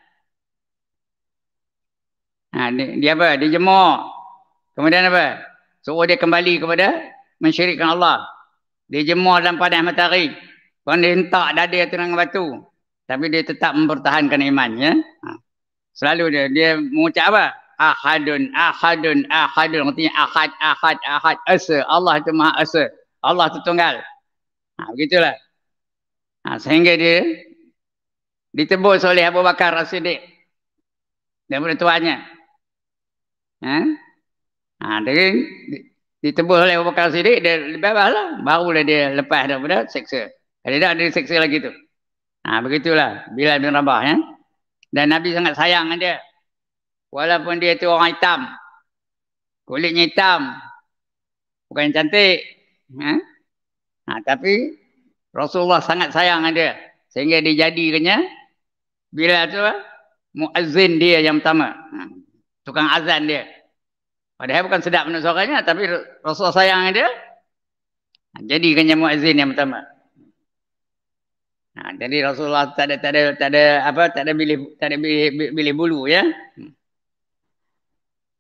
Ha dia, dia apa? Dia jemur. Kemudian apa? Suruh so, dia kembali kepada mensyirikkan Allah. Dia jemur dalam padang matahari. Kan dia hentak dada tu dengan batu. Tapi dia tetap mempertahankan imannya. Ha. Selalu dia dia mengucap apa? ahadun ahadun ahadun artinya ahad ahad ahad asa Allah itu maha asa Allah itu tunggal ha, begitulah ha, sehingga dia ditebus oleh Abu Bakar Rasidik dan penentuannya ha? ha, dia ditebus oleh Abu Bakar Rasidik dia lebih lah barulah dia lepas daripada seksa kalau tidak dia seksa lagi tu ha, begitulah bila bin Rabah ya? dan Nabi sangat sayang dia Walaupun dia tu orang hitam. Kulitnya hitam. Bukan cantik. Ha? Ha, tapi Rasulullah sangat sayang dia. Sehingga dia jadikannya bila tu muazin dia yang pertama. Ha, tukang azan dia. Padahal bukan sedap menurut suaranya tapi Rasulullah sayang dia. Ha, jadikannya muazin yang pertama. Ha, jadi Rasulullah tak ada tak ada tak ada apa tak ada pilih tak ada pilih pilih bulu ya.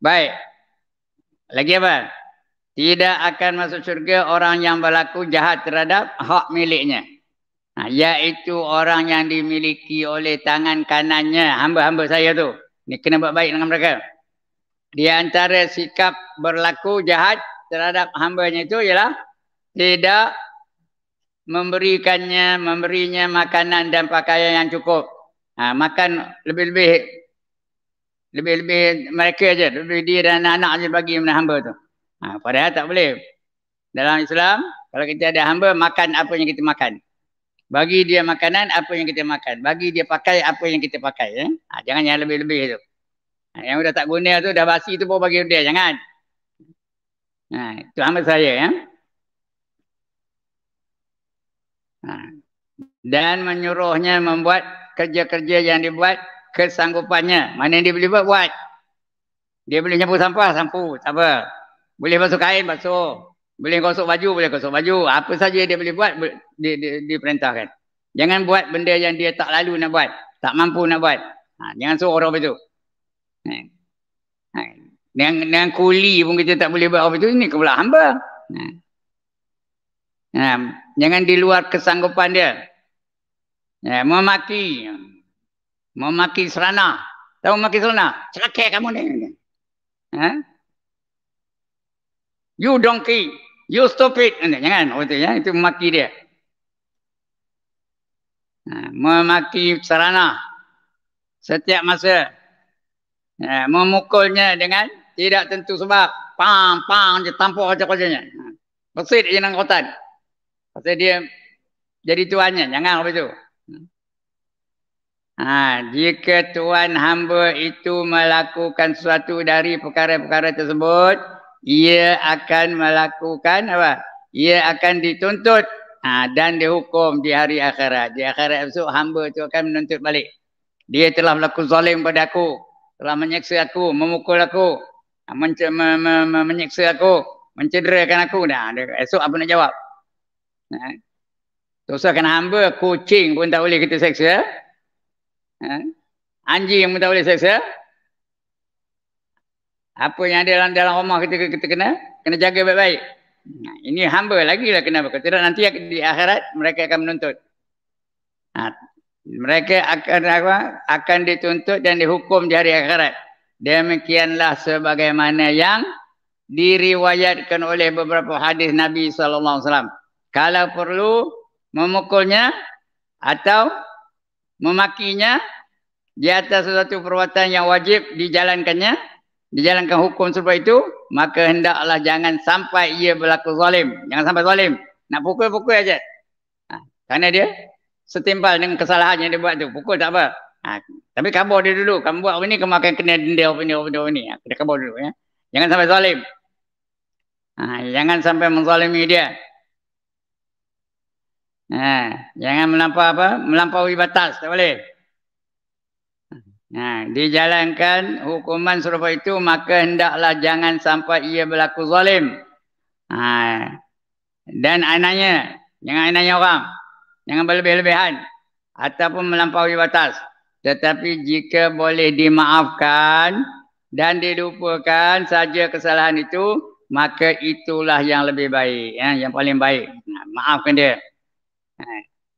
Baik. Lagi apa? Tidak akan masuk syurga orang yang berlaku jahat terhadap hak miliknya. Ha, iaitu orang yang dimiliki oleh tangan kanannya, hamba-hamba saya tu. Ni kena buat baik dengan mereka. Di antara sikap berlaku jahat terhadap hambanya itu ialah tidak memberikannya, memberinya makanan dan pakaian yang cukup. Ha, makan lebih-lebih lebih-lebih mereka je lebih dia dan anak-anak je bagi mana hamba tu ha, padahal tak boleh dalam Islam kalau kita ada hamba makan apa yang kita makan bagi dia makanan apa yang kita makan bagi dia pakai apa yang kita pakai eh? ha, jangan yang lebih-lebih tu ha, yang sudah tak guna tu dah basi tu pun bagi dia jangan ha, itu hamba saya ya ha. dan menyuruhnya membuat kerja-kerja yang dibuat kesanggupannya. Mana yang dia boleh buat, buat. Dia boleh nyapu sampah, sampu. Tak apa. Boleh basuh kain, basuh. Boleh gosok baju, boleh gosok baju. Apa saja dia boleh buat, dia, dia, dia perintahkan. Jangan buat benda yang dia tak lalu nak buat. Tak mampu nak buat. Ha, jangan suruh orang begitu. Ha. Ha. Dengan, dengan kuli pun kita tak boleh buat apa itu. Ini ke pula hamba. Ha. Ha. Jangan di luar kesanggupan dia. Ya, memaki memaki serana. Tahu memaki serana? Celakai kamu ni. Ha? You donkey. You stupid. Eh, jangan. Oh, itu, ya? itu memaki dia. Ha, memaki serana. Setiap masa. Ha, memukulnya dengan tidak tentu sebab. Pang, pang je. Tampuk kerja-kerjanya. Besit je nak kotan. Pasal dia jadi tuannya. Jangan begitu. itu. Ha, jika tuan hamba itu melakukan sesuatu dari perkara-perkara tersebut, ia akan melakukan apa? Ia akan dituntut ha, dan dihukum di hari akhirat. Di akhirat esok hamba itu akan menuntut balik. Dia telah berlaku zalim pada aku, telah menyeksa aku, memukul aku, ha, mence- me- me- me- menyeksa aku, mencederakan aku. Nah, esok apa nak jawab? Ha. Tosakan hamba kucing pun tak boleh kita seksa. Ya? Ha? Anjing yang tak boleh seksa. Apa yang ada dalam dalam rumah kita kita kena kena jaga baik-baik. Ha, ini hamba lagi lah kena Kata tidak nanti di akhirat mereka akan menuntut. Ha. Mereka akan apa? Akan dituntut dan dihukum di hari akhirat. Demikianlah sebagaimana yang diriwayatkan oleh beberapa hadis Nabi sallallahu alaihi wasallam. Kalau perlu memukulnya atau memakinya di atas suatu perbuatan yang wajib dijalankannya, dijalankan hukum serupa itu, maka hendaklah jangan sampai ia berlaku zalim. Jangan sampai zalim. Nak pukul-pukul saja. Ha, kerana dia setimpal dengan kesalahan yang dia buat tu. Pukul tak apa. Ha, tapi kabur dia dulu. Kamu buat apa ni, kamu akan kena denda apa ni, apa ni, apa ni. kena ha, kabur dulu. Ya. Jangan sampai zalim. Ha, jangan sampai menzalimi dia. Ha, jangan melampau apa? Melampaui batas, tak boleh. Ha, dijalankan hukuman serupa itu, maka hendaklah jangan sampai ia berlaku zalim. Ha, dan anaknya, jangan anaknya orang. Jangan berlebih-lebihan. Ataupun melampaui batas. Tetapi jika boleh dimaafkan dan dilupakan saja kesalahan itu, maka itulah yang lebih baik. Ya, yang paling baik. Ha, maafkan dia.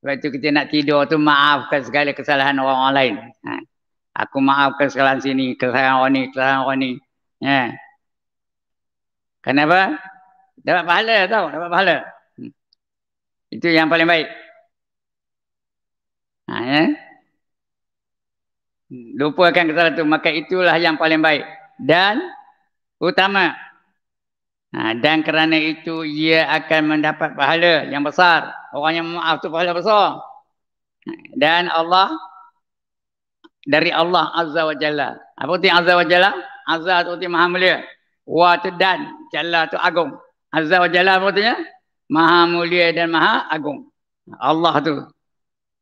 Waktu ha. kita nak tidur tu maafkan segala kesalahan orang, -orang lain. Ha. Aku maafkan kesalahan sini, kesalahan orang ni, kesalahan orang ni. Ha. Kenapa? Dapat pahala tau, dapat pahala. Hmm. Itu yang paling baik. Ha, ya? Hmm. Lupakan kesalahan tu, maka itulah yang paling baik. Dan utama, Ha, dan kerana itu ia akan mendapat pahala yang besar. Orang yang maaf tu pahala besar. Ha, dan Allah dari Allah Azza wa Jalla. Apa arti Azza wa Jalla? Azza tu arti Maha Mulia. Wa tu dan Jalla itu agung. Azza wa Jalla apa artinya? Maha Mulia dan Maha Agung. Allah tu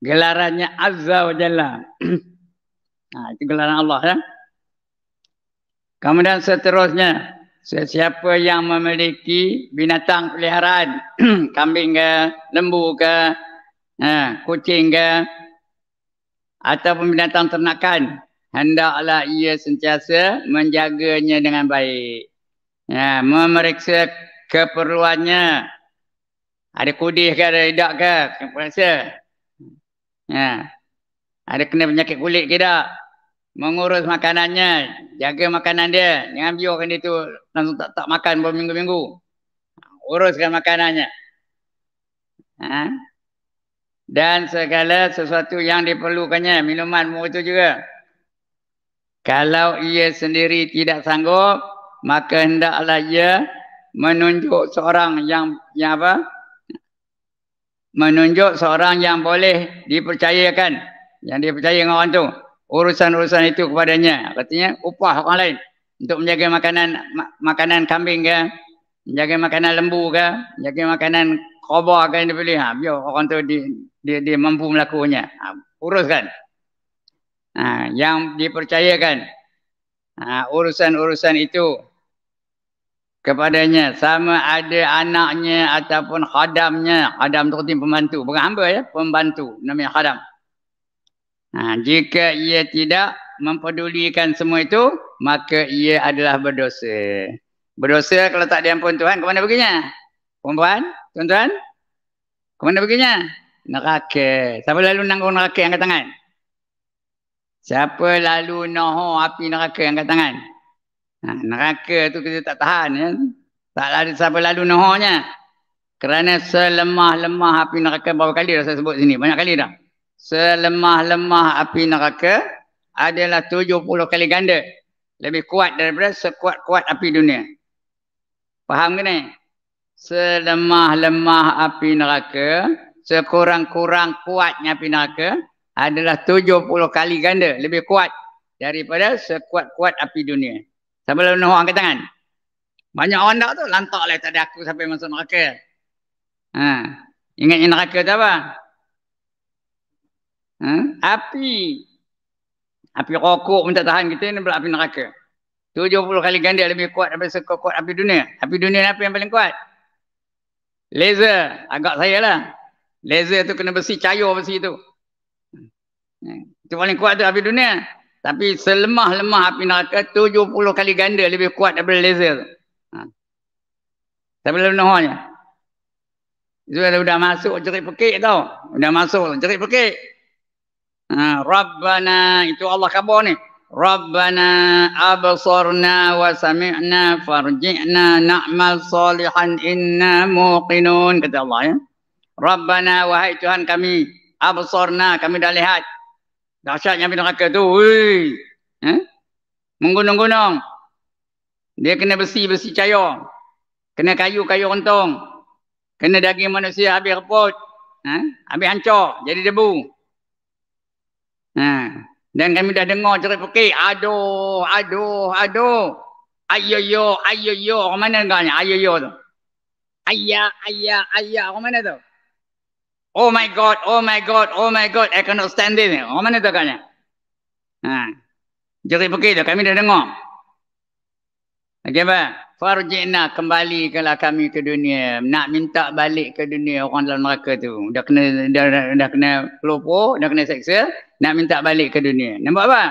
gelarannya Azza wa Jalla. nah, ha, itu gelaran Allah ya. Kemudian seterusnya Sesiapa yang memiliki binatang peliharaan, kambing ke, lembu ke, eh, kucing ke, ataupun binatang ternakan, hendaklah ia sentiasa menjaganya dengan baik. Ya, memeriksa keperluannya. Ada kudih ke, ada tidak ke, kena perasa. Ya. Ha, ada kena penyakit kulit ke tak, mengurus makanannya, jaga makanan dia. Jangan biarkan dia tu langsung tak tak makan berminggu-minggu. minggu, Uruskan makanannya. Ha? Dan segala sesuatu yang diperlukannya, minuman pun itu juga. Kalau ia sendiri tidak sanggup, maka hendaklah ia menunjuk seorang yang, yang apa? Menunjuk seorang yang boleh dipercayakan. Yang dipercaya orang tu urusan-urusan itu kepadanya. Katanya upah orang lain untuk menjaga makanan makanan kambing ke, menjaga makanan lembu ke, menjaga makanan koba ke yang dipilih. Ha, biar orang tu di, dia, dia mampu melakukannya. Ha, uruskan. Ha, yang dipercayakan ha, urusan-urusan ha, itu kepadanya sama ada anaknya ataupun khadamnya khadam tu kutip pembantu bukan hamba ya pembantu namanya khadam Ha, jika ia tidak mempedulikan semua itu, maka ia adalah berdosa. Berdosa kalau tak diampun Tuhan, ke mana perginya? Perempuan, tuan-tuan, ke mana perginya? Neraka. Siapa lalu nanggung neraka yang kat tangan? Siapa lalu noho api neraka yang kat tangan? Ha, neraka tu kita tak tahan. Ya? Tak lalu siapa lalu nohonya. Kerana selemah-lemah api neraka berapa kali dah saya sebut sini. Banyak kali dah selemah-lemah api neraka adalah 70 kali ganda. Lebih kuat daripada sekuat-kuat api dunia. Faham ke ni? Selemah-lemah api neraka, sekurang-kurang kuatnya api neraka adalah 70 kali ganda. Lebih kuat daripada sekuat-kuat api dunia. Sama lalu nak angkat tangan. Banyak orang tak tu, lantak lah tak ada aku sampai masuk neraka. Ha. Ingat yang neraka tu apa? Ha? Api. Api rokok pun tahan kita ni pula api neraka. 70 kali ganda lebih kuat daripada sekuat-kuat api dunia. Api dunia ni apa yang paling kuat? Laser. Agak saya lah. Laser tu kena bersih, cahaya bersih tu. Itu ha. paling kuat tu api dunia. Tapi selemah-lemah api neraka 70 kali ganda lebih kuat daripada laser. Tapi lebih nohonya. Itu dah masuk jerit pekik tau. Dah masuk jerit pekik. Ha, Rabbana itu Allah khabar ni. Rabbana absarna wa sami'na farji'na na'mal salihan inna muqinun kata Allah ya. Rabbana wahai Tuhan kami absarna kami dah lihat dahsyatnya api neraka tu. Ha? Menggunung-gunung. Dia kena besi-besi cahaya. Kena kayu-kayu rentung. Kena daging manusia habis reput. Eh? Habis hancur jadi debu. Ha. Dan kami dah dengar cerita pekik. Aduh, aduh, aduh. Ayoyo, ayoyo. Orang mana kau Ayoyo tu. Ayah, ayah, ayah. Orang mana tu? Oh my God, oh my God, oh my God. I cannot stand this. Orang mana tu kau ni? Ha. jadi pekik tu. Kami dah dengar. Okey Pak. Farjina kembalikanlah kami ke dunia. Nak minta balik ke dunia orang dalam neraka tu. Dah kena dah, dah, dah kena pelopo, dah kena seksa. Nak minta balik ke dunia. Nampak apa?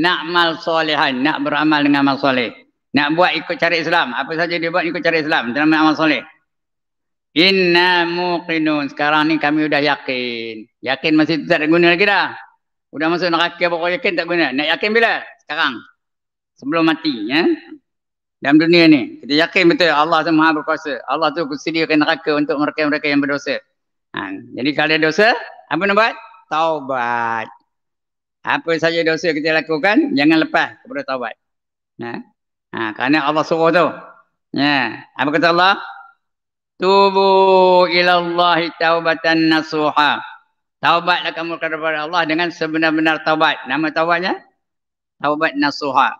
Nak mal solehan. Nak beramal dengan amal soleh. Nak buat ikut cara Islam. Apa saja dia buat ikut cara Islam. Dalam amal soleh. Inna muqinun. Sekarang ni kami sudah yakin. Yakin masih tak ada guna lagi dah. Sudah masuk neraka pokok yakin tak guna. Nak yakin bila? Sekarang. Sebelum mati. Ya? dalam dunia ni. Kita yakin betul Allah tu maha berkuasa. Allah tu sediakan neraka untuk mereka-mereka yang berdosa. Ha. Jadi kalau ada dosa, apa nak buat? Taubat. Apa saja dosa kita lakukan, jangan lepas kepada taubat. Ha. ha. Kerana Allah suruh tu. Ya. Apa kata Allah? Tubu ilallahi taubatan nasuha. Taubatlah kamu kepada Allah dengan sebenar-benar taubat. Nama taubatnya? Taubat nasuha.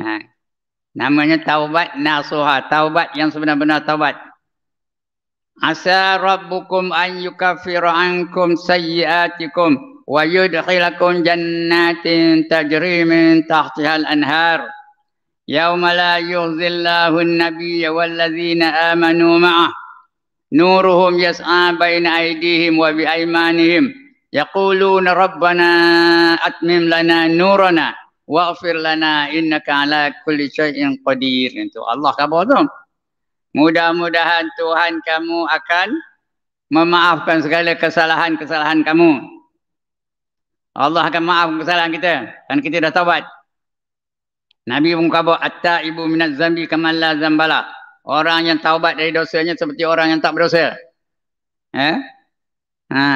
Ha. Namanya taubat nasuha, taubat yang sebenar-benar taubat. Asa rabbukum an yukaffira ankum sayyiatikum wa yudkhilakum jannatin tajri min tahtiha al-anhar. يوم لا يخزي الله النبي والذين آمنوا معه نورهم يسعى بين أيديهم وبأيمانهم يقولون ربنا أتمم لنا نورنا waghfir lana innaka ala kulli syai'in qadir itu Allah khabar tu mudah-mudahan Tuhan kamu akan memaafkan segala kesalahan-kesalahan kamu Allah akan maafkan kesalahan kita kan kita dah taubat Nabi pun khabar atta ibu minat zambi kamal zambala orang yang taubat dari dosanya seperti orang yang tak berdosa eh ha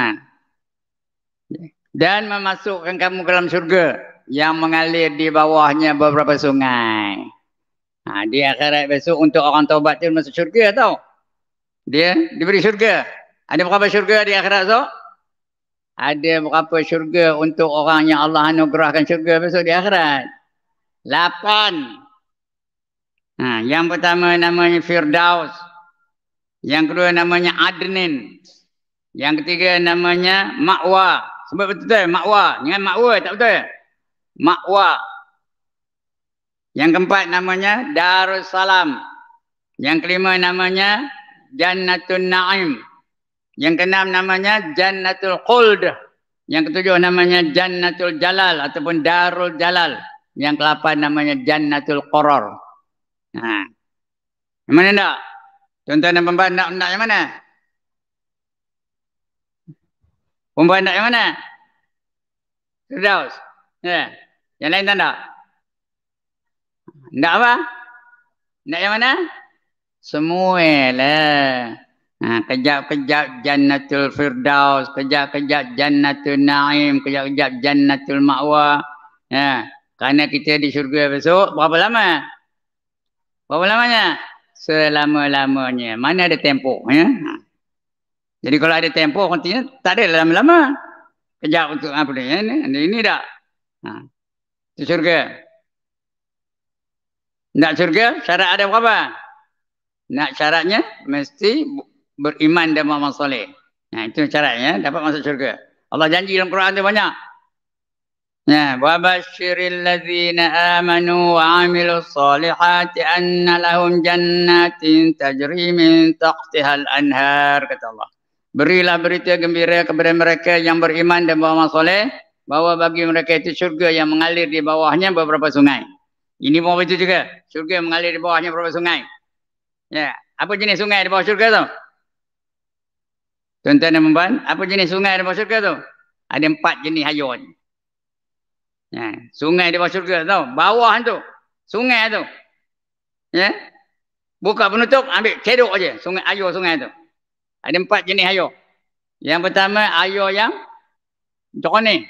dan memasukkan kamu ke dalam syurga yang mengalir di bawahnya beberapa sungai. Ha, di akhirat besok untuk orang taubat tu masuk syurga tau. Dia diberi syurga. Ada berapa syurga di akhirat tu? Ada berapa syurga untuk orang yang Allah anugerahkan syurga besok di akhirat? Lapan. Ha, yang pertama namanya Firdaus. Yang kedua namanya Adnin. Yang ketiga namanya Ma'wa. Sebab betul-betul Ma'wa. Dengan Ma'wa tak betul-betul? makwa. Yang keempat namanya Darussalam. Yang kelima namanya Jannatul Naim. Yang keenam namanya Jannatul Khuld. Yang ketujuh namanya Jannatul Jalal ataupun Darul Jalal. Yang kelapan namanya Jannatul Qoror. Ha. Nah. mana nak? Tuan-tuan dan perempuan nak, nak yang mana? Perempuan nak yang mana? Terdaus. Ya. Yeah. Yang lain tak nak? Nak apa? Nak yang mana? Semua lah. Eh. Ha, kejap-kejap jannatul firdaus, kejap-kejap jannatul na'im, kejap-kejap jannatul ma'wa. Ha, kerana kita di syurga besok, berapa lama? Berapa lamanya? Selama-lamanya. Mana ada tempoh? Ya? Ha. Jadi kalau ada tempoh, tak ada lama-lama. Kejap untuk apa ni? Ini, ya? ini tak? Ha di syurga. Nak Surga syarat ada berapa? Nak syaratnya, mesti beriman dan mahu masalah. Nah, itu syaratnya, dapat masuk Surga. Allah janji dalam Quran itu banyak. Nah, wa basyiril ladzina amanu wa amilus salihati anna lahum jannatin tajri min taqtiha al-anhar kata Allah. Berilah berita gembira kepada mereka yang beriman dan beramal soleh bahawa bagi mereka itu syurga yang mengalir di bawahnya beberapa sungai. Ini pun begitu juga. Syurga yang mengalir di bawahnya beberapa sungai. Ya, apa jenis sungai di bawah syurga tu? Tuan-tuan dan puan, apa jenis sungai di bawah syurga tu? Ada empat jenis hayun. Ya, sungai di bawah syurga tu, bawah tu. Sungai tu. Ya. Buka penutup, ambil cedok aje sungai air sungai tu. Ada empat jenis air. Yang pertama air yang jernih,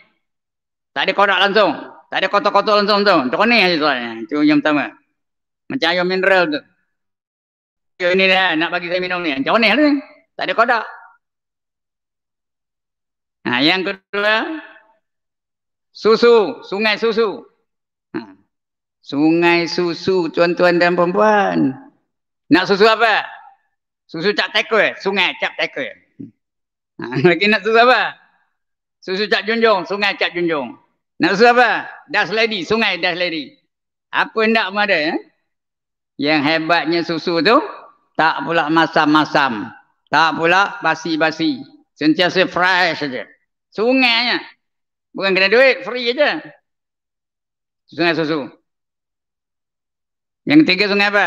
tak ada korak langsung. Tak ada kotak kotor langsung tu. Itu ni aja lah. soalnya. Itu yang pertama. Macam air mineral tu. Ini dah nak bagi saya minum ni. Macam ni lah ni. Tak ada kodak. Ha, yang kedua. Susu. Sungai susu. Ha. Sungai susu tuan-tuan dan perempuan. Nak susu apa? Susu cap teka. Sungai cap teka. Ha. Lagi nak susu apa? Susu cap junjung. Sungai cap junjung. Nak suruh apa? Das lady, sungai das lady. Apa yang nak ada. Eh? Yang hebatnya susu tu, tak pula masam-masam. Tak pula basi-basi. Sentiasa fresh saja. Sungainya. Bukan kena duit, free saja. Sungai susu. Yang ketiga sungai apa?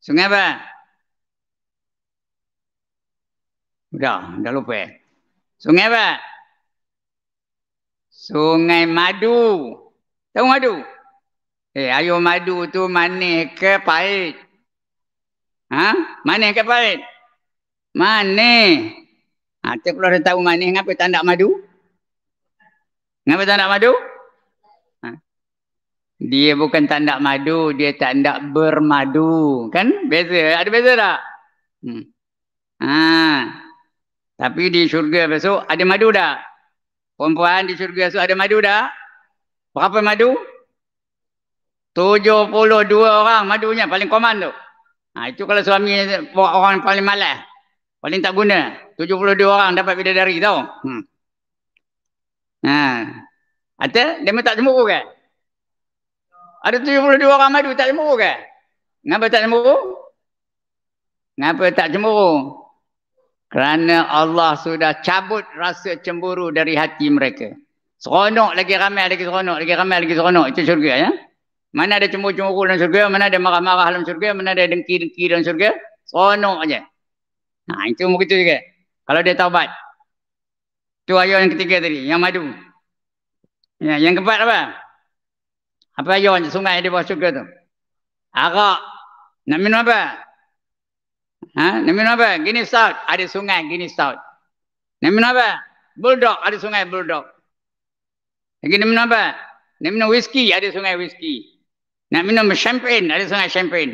Sungai apa? Sudah, dah lupa. Eh? Sungai apa? Sungai madu. Tahu madu? Eh, ayo madu tu manis ke pahit? Ha? Manis ke pahit? Manis. Ha, tu kalau dia tahu manis, kenapa tak nak madu? Kenapa tak nak madu? Ha? Dia bukan tak nak madu, dia tak nak bermadu. Kan? Beza. Ada beza tak? Hmm. Ha. Tapi di syurga besok ada madu tak? Perempuan di syurga itu ada madu dah? Berapa madu? 72 orang madunya paling komando. tu. Ha, itu kalau suami buat orang paling malas. Paling tak guna. 72 orang dapat bidadari tau. Hmm. Ha. Ada? Dia memang tak cemburu ke? Ada 72 orang madu tak cemburu ke? Kenapa tak cemburu? Kenapa tak cemburu? Kerana Allah sudah cabut rasa cemburu dari hati mereka. Seronok lagi ramai lagi seronok lagi ramai lagi seronok itu syurga ya. Mana ada cemburu-cemburu dalam syurga, mana ada marah-marah dalam syurga, mana ada dengki-dengki dalam syurga. Seronok aja. Nah, itu mungkin juga. Kalau dia taubat. Itu ayat yang ketiga tadi, yang madu. Ya, yang keempat apa? Apa ayat sungai di bawah syurga tu? Arak. Nak minum apa? Ha? Nama apa? Gini South. Ada sungai Gini South. Nama apa? Bulldog. Ada sungai Bulldog. Lagi nama apa? Nak minum whisky, ada sungai whisky. Nak minum champagne, ada sungai champagne.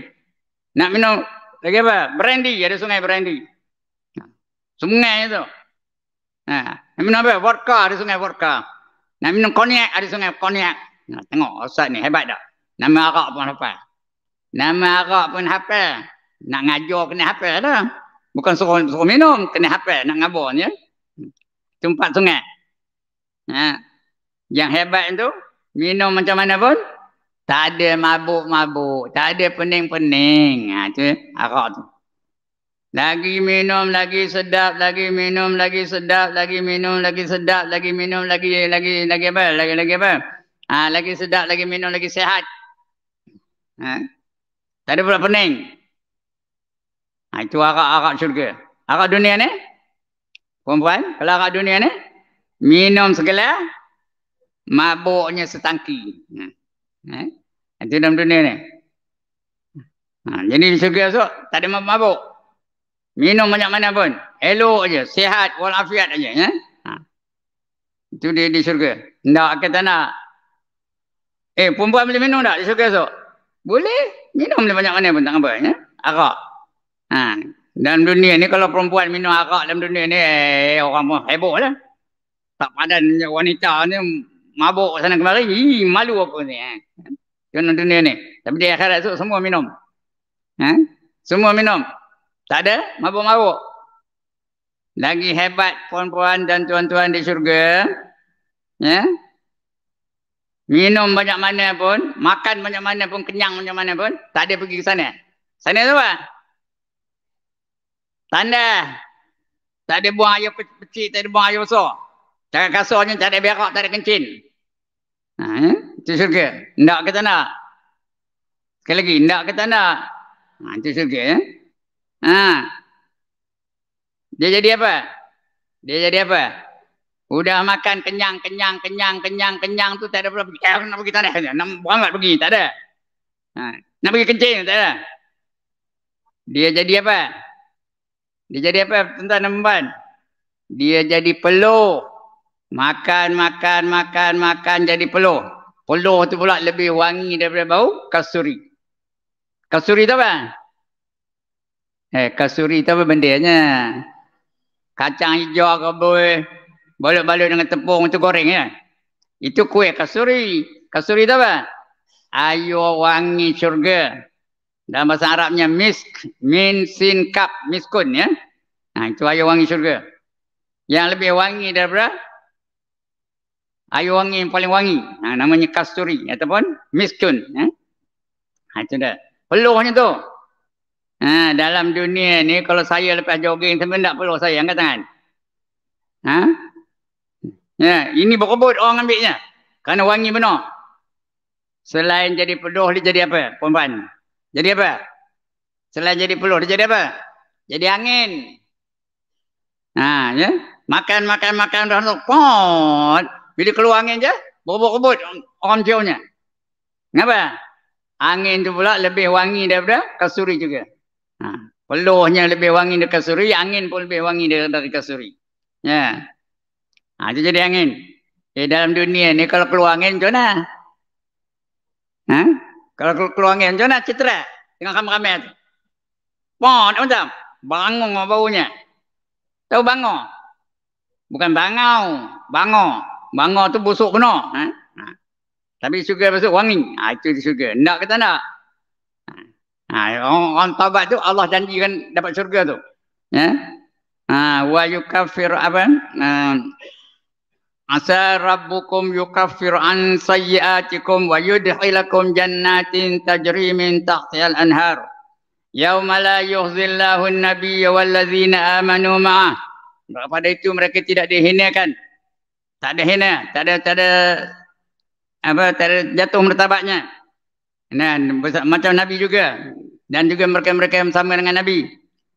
Nak minum lagi apa? Brandy, ada sungai brandy. Ha. Sungai itu. Ha. Nak minum apa? Vodka, ada sungai vodka. Nak minum cognac, ada sungai cognac. Ha. tengok, Ustaz ni hebat tak? Nama Arab pun apa? Nama Arab pun apa? Nak ngajar kena hafal dah. Bukan suruh, suruh minum, kena hafal nak ngabar ni. Ya. Tumpat sungai. Ha. Yang hebat tu, minum macam mana pun, tak ada mabuk-mabuk, tak ada pening-pening. Ha, tu ya, arak tu. Lagi minum lagi sedap, lagi minum lagi sedap, lagi minum lagi sedap, lagi minum lagi lagi lagi apa? Lagi lagi apa? Ha, lagi sedap, lagi minum lagi sehat. Ha? Tak ada pula pening. Ha, itu arak-arak syurga. Arak dunia ni. puan kalau arak dunia ni. Minum segala. Mabuknya setangki. Ha, ha, ha. Itu dalam dunia ni. Ha, jadi syurga tu tak ada mabuk. Minum banyak mana pun. Elok je. Sehat. Walafiat je. Ya. Ha. Itu dia di syurga. Tidak kata nak. Eh, perempuan boleh minum tak di syurga esok? Boleh. Minum boleh banyak mana pun tak apa. Ya? Arak. Ha. Dalam dunia ni kalau perempuan minum arak dalam dunia ni eh, orang pun heboh lah. Tak padan wanita ni mabuk sana kemari. Ih, malu aku ni. Ha. Dalam dunia ni. Tapi di akhirat tu semua minum. Ha? Semua minum. Tak ada mabuk-mabuk. Lagi hebat perempuan dan tuan-tuan di syurga. Ya? Minum banyak mana pun, makan banyak mana pun, kenyang banyak mana pun, tak ada pergi ke sana. Sana tu apa? Tanda. Tak ada buang air kecil, tak ada buang air besar. Cakap kasurnya tak ada berak, tak ada kencin. Ha, ya? Itu syurga. Tak ke tak nak? Sekali lagi, tak ke tak nak? Ha, itu syurga. Eh? Ha. Dia jadi apa? Dia jadi apa? Udah makan kenyang, kenyang, kenyang, kenyang, kenyang tu tak ada pula. Eh, nak pergi tanah. Nak berangkat pergi, tak ada. Ha. Nak pergi kencing, tak ada. Dia jadi apa? Dia jadi apa tuan-tuan dan puan? Dia jadi peluh. Makan, makan, makan, makan jadi peluh. Peluh tu pula lebih wangi daripada bau kasuri kasuri tu apa? Eh, kasuri tu apa bendanya? Kacang hijau ke boleh. Balut-balut dengan tepung tu goreng ya. Itu kuih kasuri kasuri tu apa? Ayu wangi syurga. Dalam bahasa Arabnya misk, min, sin, kap, miskun ya. Nah, ha, itu air wangi syurga. Yang lebih wangi daripada air wangi yang paling wangi. Ha, namanya kasturi ataupun miskun. Ya. Ha, itu dah. Peluhnya tu. Ha, dalam dunia ni kalau saya lepas jogging sampai tak peluh saya. Angkat tangan. Ha? Ya, ini berkebut orang ambilnya. Kerana wangi benar. Selain jadi peluh, dia jadi apa? Puan-puan. Jadi apa? Selain jadi peluh, jadi apa? Jadi angin. Nah, ha, ya? Makan, makan, makan. Dah nak Bila keluar angin je, berubut-ubut orang jauhnya. Kenapa? Angin tu pula lebih wangi daripada kasuri juga. Ha, peluhnya lebih wangi daripada kasuri, angin pun lebih wangi daripada kasuri. Ya. Ha, itu jadi angin. Di eh, dalam dunia ni kalau keluar angin macam mana? Ha? Kalau keluar angin, macam mana citra dengan kamera-kamera tu? Pot macam, bangung apa baunya. Tahu bangau? Bukan bangau, bangau. Bangau tu busuk kena. Ha? Ha. Tapi sugar busuk wangi. Ha, itu sugar. Nak ke tak nak? Ha. Ha, orang, orang taubat tu Allah janjikan dapat syurga tu. Ya? Ha, wa yukafir apa? Ha. Asa rabbukum yukaffiru an sayyiatikum wa yudkhilakum jannatin tajri min tahtiha al-anhar. Yauma la yuhzillahu an-nabiyya wal ladzina amanu ma'ah. Pada itu mereka tidak dihinakan. Tak ada hina, tak ada tak ada apa tak ada jatuh martabatnya. Dan macam nabi juga dan juga mereka-mereka yang sama dengan nabi.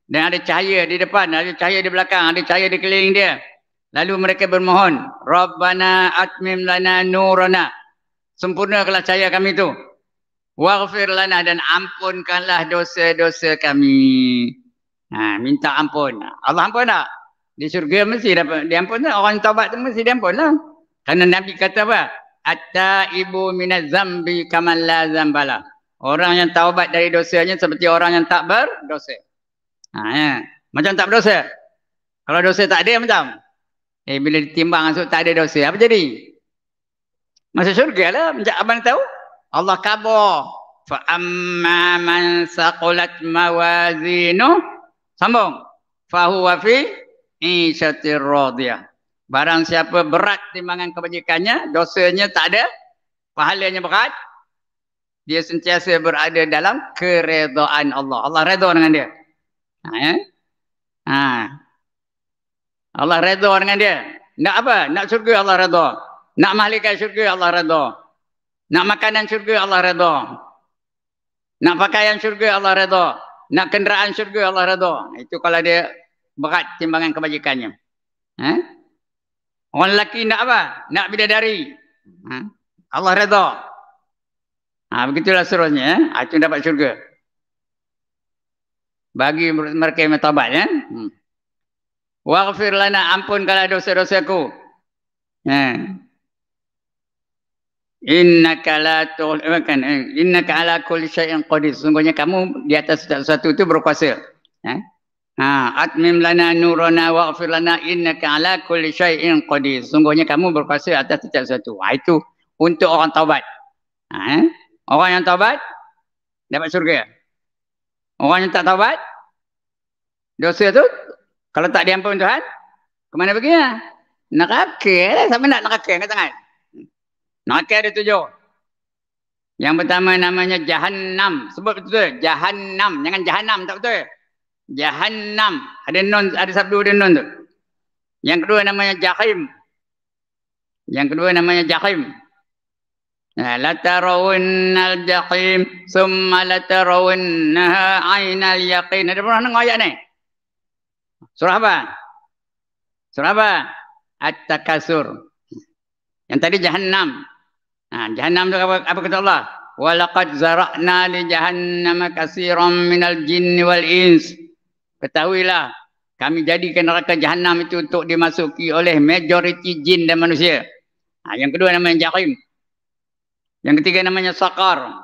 Dan ada cahaya di depan, ada cahaya di belakang, ada cahaya di keliling dia. Lalu mereka bermohon, Rabbana atmim lana nurana. Sempurnakanlah cahaya kami itu. Waghfir lana dan ampunkanlah dosa-dosa kami. Ha, minta ampun. Allah ampun tak? Di syurga mesti dapat diampun tak? Orang taubat tu mesti diampun lah. Kerana Nabi kata apa? Atta ibu minaz zambi kamal la zambala. Orang yang taubat dari dosanya seperti orang yang tak berdosa. Ha, ya. Macam tak berdosa. Kalau dosa tak ada macam. Eh, bila ditimbang masuk tak ada dosa. Apa jadi? Masuk syurga lah. Sejak abang tahu. Allah kabur. Fa'amma man saqulat mawazinu. Sambung. Fahuwa fi isyatir radiyah. Barang siapa berat timbangan kebajikannya, dosanya tak ada, pahalanya berat, dia sentiasa berada dalam keredoan Allah. Allah redha dengan dia. Ha, ya? ha. Allah redha dengan dia. Nak apa? Nak syurga Allah redha. Nak mahlikan syurga Allah redha. Nak makanan syurga Allah redha. Nak pakaian syurga Allah redha. Nak kenderaan syurga Allah redha. Itu kalau dia berat timbangan kebajikannya. Ha? Orang lelaki nak apa? Nak bidadari. Ha? Allah redha. Ha, begitulah seterusnya. Eh? Ha? Acun dapat syurga. Bagi mereka yang bertobat. Ya? Hmm. Waghfir lana ampun ampunkanlah dosa-dosaku. Ha. Innaka la tu'lamakan eh, eh, innaka ala kulli syai'in qadir. Sungguhnya kamu di atas segala sesuatu itu berkuasa. Ha. Ha, atmim lana nurana waghfir lana innaka ala kulli syai'in qadir. Sungguhnya kamu berkuasa atas segala sesuatu. Ha, itu untuk orang taubat. Ha, eh? orang yang taubat dapat syurga. Orang yang tak taubat dosa tu kalau tak diampun Tuhan, ke mana pergi? Lah? Neraka lah. Siapa nak neraka? Angkat tangan. Neraka ada tujuh. Yang pertama namanya Jahannam. Sebut betul-betul. Jahannam. Jangan Jahannam. Tak betul. Jahannam. Ada non ada sabdu ada non tu. Yang kedua namanya Jahim. Yang kedua namanya Jahim. Ha, la al-jahim summa la tarawunna aina al-yaqin. Ada pernah dengar ayat ni? Surah apa? Surah apa? At-Takasur. Yang tadi Jahannam. Nah, ha, Jahannam itu apa, apa kata Allah? Walakad zara'na li Jahannam kasiran minal jinn wal ins. Ketahuilah, kami jadikan neraka Jahannam itu untuk dimasuki oleh majoriti jin dan manusia. Nah, ha, yang kedua namanya Jahim. Yang ketiga namanya Sakar.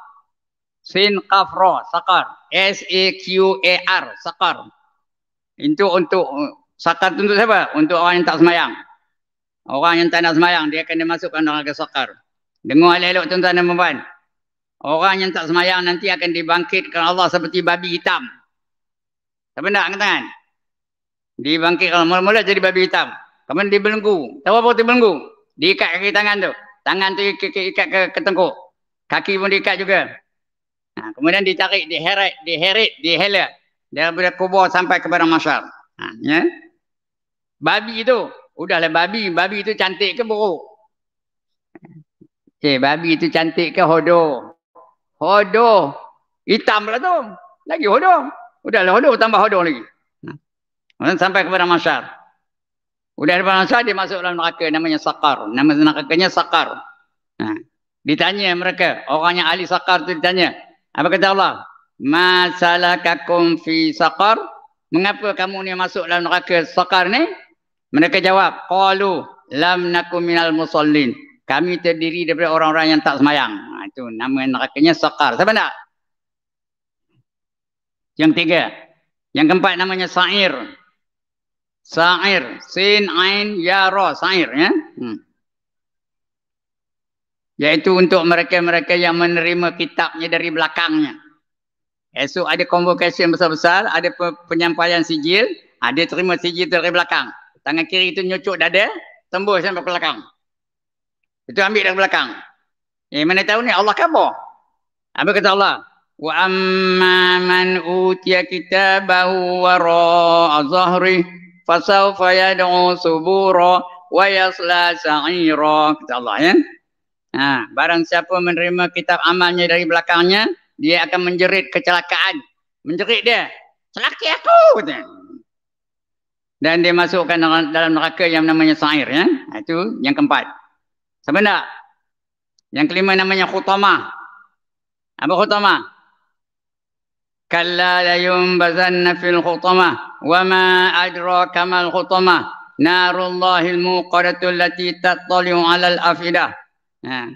Sin Kafro, Sakar. S-A-Q-A-R, Sakar. Itu untuk sakar untuk siapa? Untuk orang yang tak semayang. Orang yang tak nak semayang, dia kena masukkan dalam ke sakar. Dengar elok-elok tuan-tuan dan perempuan. Orang yang tak semayang nanti akan dibangkitkan Allah seperti babi hitam. Siapa nak angkat tangan? Dibangkitkan mula-mula jadi babi hitam. Kemudian dibelenggu. Tahu apa itu belenggu? Diikat kaki tangan tu. Tangan tu ikat ke, ke tengkuk. Kaki pun diikat juga. Ha, kemudian ditarik, diheret, diheret, dihelet daripada kubur sampai ke barang masyar. Ha, ya? Babi itu, udahlah babi. Babi itu cantik ke buruk? Eh, babi tu cantik ke hodoh? Hodoh. Hitam lah tu. Lagi hodoh. Udahlah hodoh, tambah hodoh lagi. Ha. Sampai ke barang masyar. Udah di barang masyar, dia masuk dalam neraka. Namanya Sakar. Nama nerakanya Sakar. Ha. Ditanya mereka, orang yang ahli sakar tu ditanya. Apa kata Allah? Masalakakum fi saqar? Mengapa kamu ni masuk dalam neraka saqar ni? Mereka jawab, qalu lam nakum minal musallin. Kami terdiri daripada orang-orang yang tak semayang. Ha, itu nama nerakanya saqar. Siapa nak? Yang tiga. Yang keempat namanya sa'ir. Sa'ir. Sin, ain, ya, ra. Sa'ir. Ya? Hmm. Iaitu untuk mereka-mereka yang menerima kitabnya dari belakangnya. Esok ada yang besar-besar, ada penyampaian sijil, ada ah, terima sijil dari belakang. Tangan kiri itu nyucuk dada, tembus sampai belakang. Itu ambil dari belakang. Eh, mana tahu ni Allah kabar. Apa kata Allah? Wa amma man utiya kitabahu wa ra'a zahri fasawfa yad'u subura wa yasla sa'ira. Kata Allah ya. Ha, barang siapa menerima kitab amalnya dari belakangnya, dia akan menjerit kecelakaan. Menjerit dia. Celaka aku. Kata. Dan dia masukkan dalam, dalam neraka yang namanya sa'ir. Ya? Ha, itu yang keempat. Sama Yang kelima namanya khutamah. Apa khutamah? Kalla layum bazanna fil khutamah. Wa ma adra kamal khutamah. Narullahil muqadatul lati tattali'u alal afidah. Ya.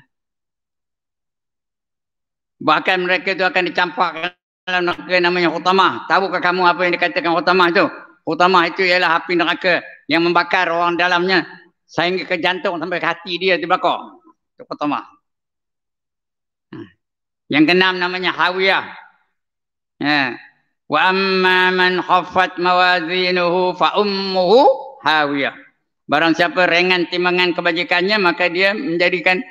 Bahkan mereka itu akan dicampakkan dalam neraka yang namanya hutamah. Tahukah kamu apa yang dikatakan hutamah itu? Hutamah itu ialah api neraka yang membakar orang dalamnya sehingga ke jantung sampai ke hati dia terbakar. Itu hutamah. Ha. Yang keenam namanya hawiyah. Ya. Wa amma man khaffat mawazinuhu fa ummuhu hawiyah. Barang siapa ringan timbangan kebajikannya maka dia menjadikan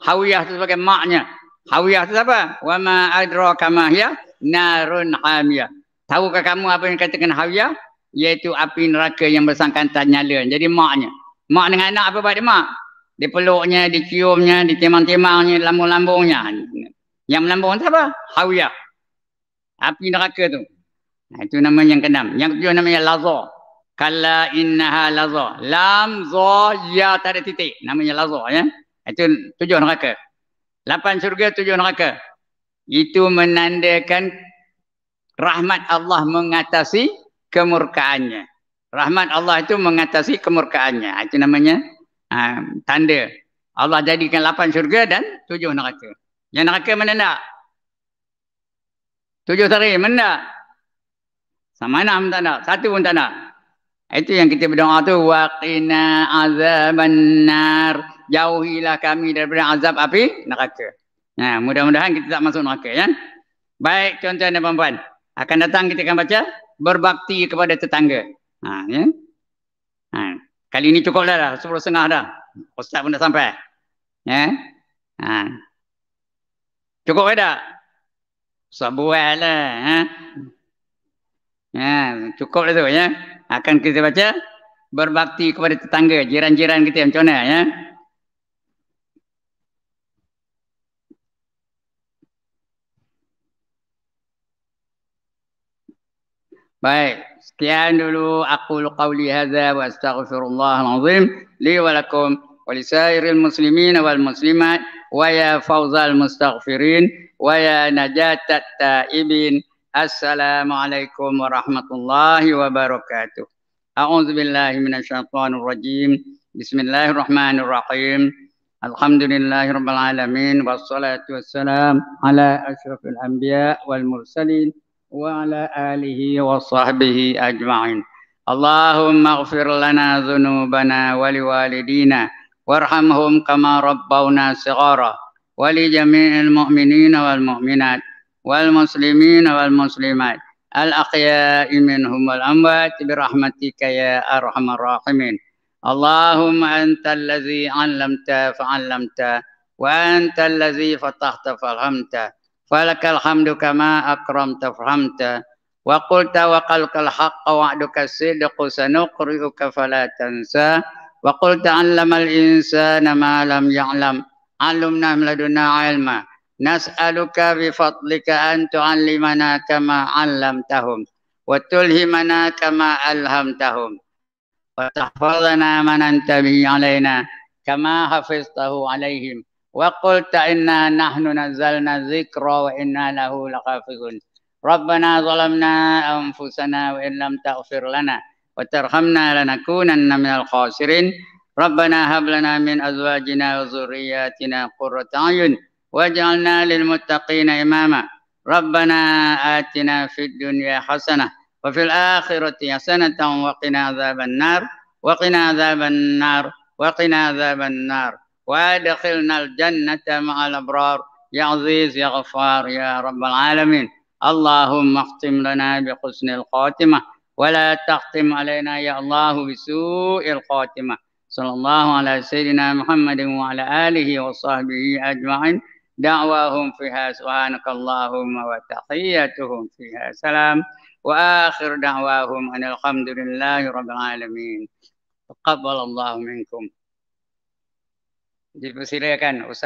hawiyah sebagai maknya. Hawiyah tu apa? Wa ma adra kama hiya narun hamiyah. Tahukah kamu apa yang dikatakan hawiyah? Iaitu api neraka yang bersangkan tak nyala. Jadi maknya. Mak dengan anak apa buat dia mak? Dia peluknya, dia ciumnya, dia temang-temangnya, lambung-lambungnya. Yang melambung apa? Hawiyah. Api neraka tu. Nah, itu nama yang keenam. Yang ketujuh namanya Lazo. Kala innaha lazor. Lam, zor, ya, tak ada titik. Namanya lazor. Ya? Itu tujuh neraka. Lapan surga tujuh neraka. Itu menandakan rahmat Allah mengatasi kemurkaannya. Rahmat Allah itu mengatasi kemurkaannya. Ah, itu namanya ha, tanda. Allah jadikan lapan syurga dan tujuh neraka. Yang neraka mana nak? Tujuh sari, mana nak? Sama mana pun tak nak. Satu pun tak nak. Itu yang kita berdoa tu. Waqina azaban nar jauhilah kami daripada azab api neraka. Nah, ha, mudah-mudahan kita tak masuk neraka ya. Baik tuan-tuan dan puan-puan. Akan datang kita akan baca berbakti kepada tetangga. Ha, ya. Ha, kali ini cukup dah lah. 10 setengah dah. Ustaz pun dah sampai. Ya. Ha. Cukup ke tak? Sabuah Ha. Ya, cukup lah tu ya. Akan kita baca berbakti kepada tetangga, jiran-jiran kita macam mana ya. Baik, sekian dulu aku qawli hadza wa astaghfirullah alazim li wa lakum wa li sairil muslimin wal muslimat wa ya fawzal mustaghfirin wa ya najatat taibin. Assalamualaikum warahmatullahi wabarakatuh. A'udzu billahi minasyaitonir rajim. Bismillahirrahmanirrahim. Alhamdulillahirabbil alamin wassalatu wassalam ala asyrafil anbiya wal mursalin. وعلى آله وصحبه أجمعين اللهم اغفر لنا ذنوبنا ولوالدينا وارحمهم كما ربونا صغارا ولجميع المؤمنين والمؤمنات والمسلمين والمسلمات الأقياء منهم والأموات برحمتك يا أرحم الراحمين اللهم أنت الذي علمت فعلمت وأنت الذي فتحت فالهمت فلك الحمد كما أكرمت فهمت وقلت وقلك الحق وعدك الصدق سنقرئك فلا تنسى وقلت علم الإنسان ما لم يعلم علمنا من لدنا علما نسألك بفضلك أن تعلمنا كما علمتهم وتلهمنا كما ألهمتهم وتحفظنا من أنت به علينا كما حفظته عليهم وقلت إنا نحن نزلنا الذكر وإنا له لحافظون ربنا ظلمنا أنفسنا وإن لم تغفر لنا وترحمنا لنكونن من الخاسرين ربنا هب لنا من أزواجنا وذرياتنا قرة أعين واجعلنا للمتقين إماما ربنا آتنا في الدنيا حسنة وفي الآخرة حسنة وقنا عذاب النار وقنا عذاب النار وقنا عذاب النار وادخلنا الجنة مع الأبرار يا عزيز يا غفار يا رب العالمين اللهم اختم لنا بحسن الخاتمة ولا تختم علينا يا الله بسوء الخاتمة صلى الله على سيدنا محمد وعلى آله وصحبه أجمعين دعواهم فيها سبحانك اللهم وتحيتهم فيها سلام وآخر دعواهم أن الحمد لله رب العالمين تقبل الله منكم Dipersilakan Ustaz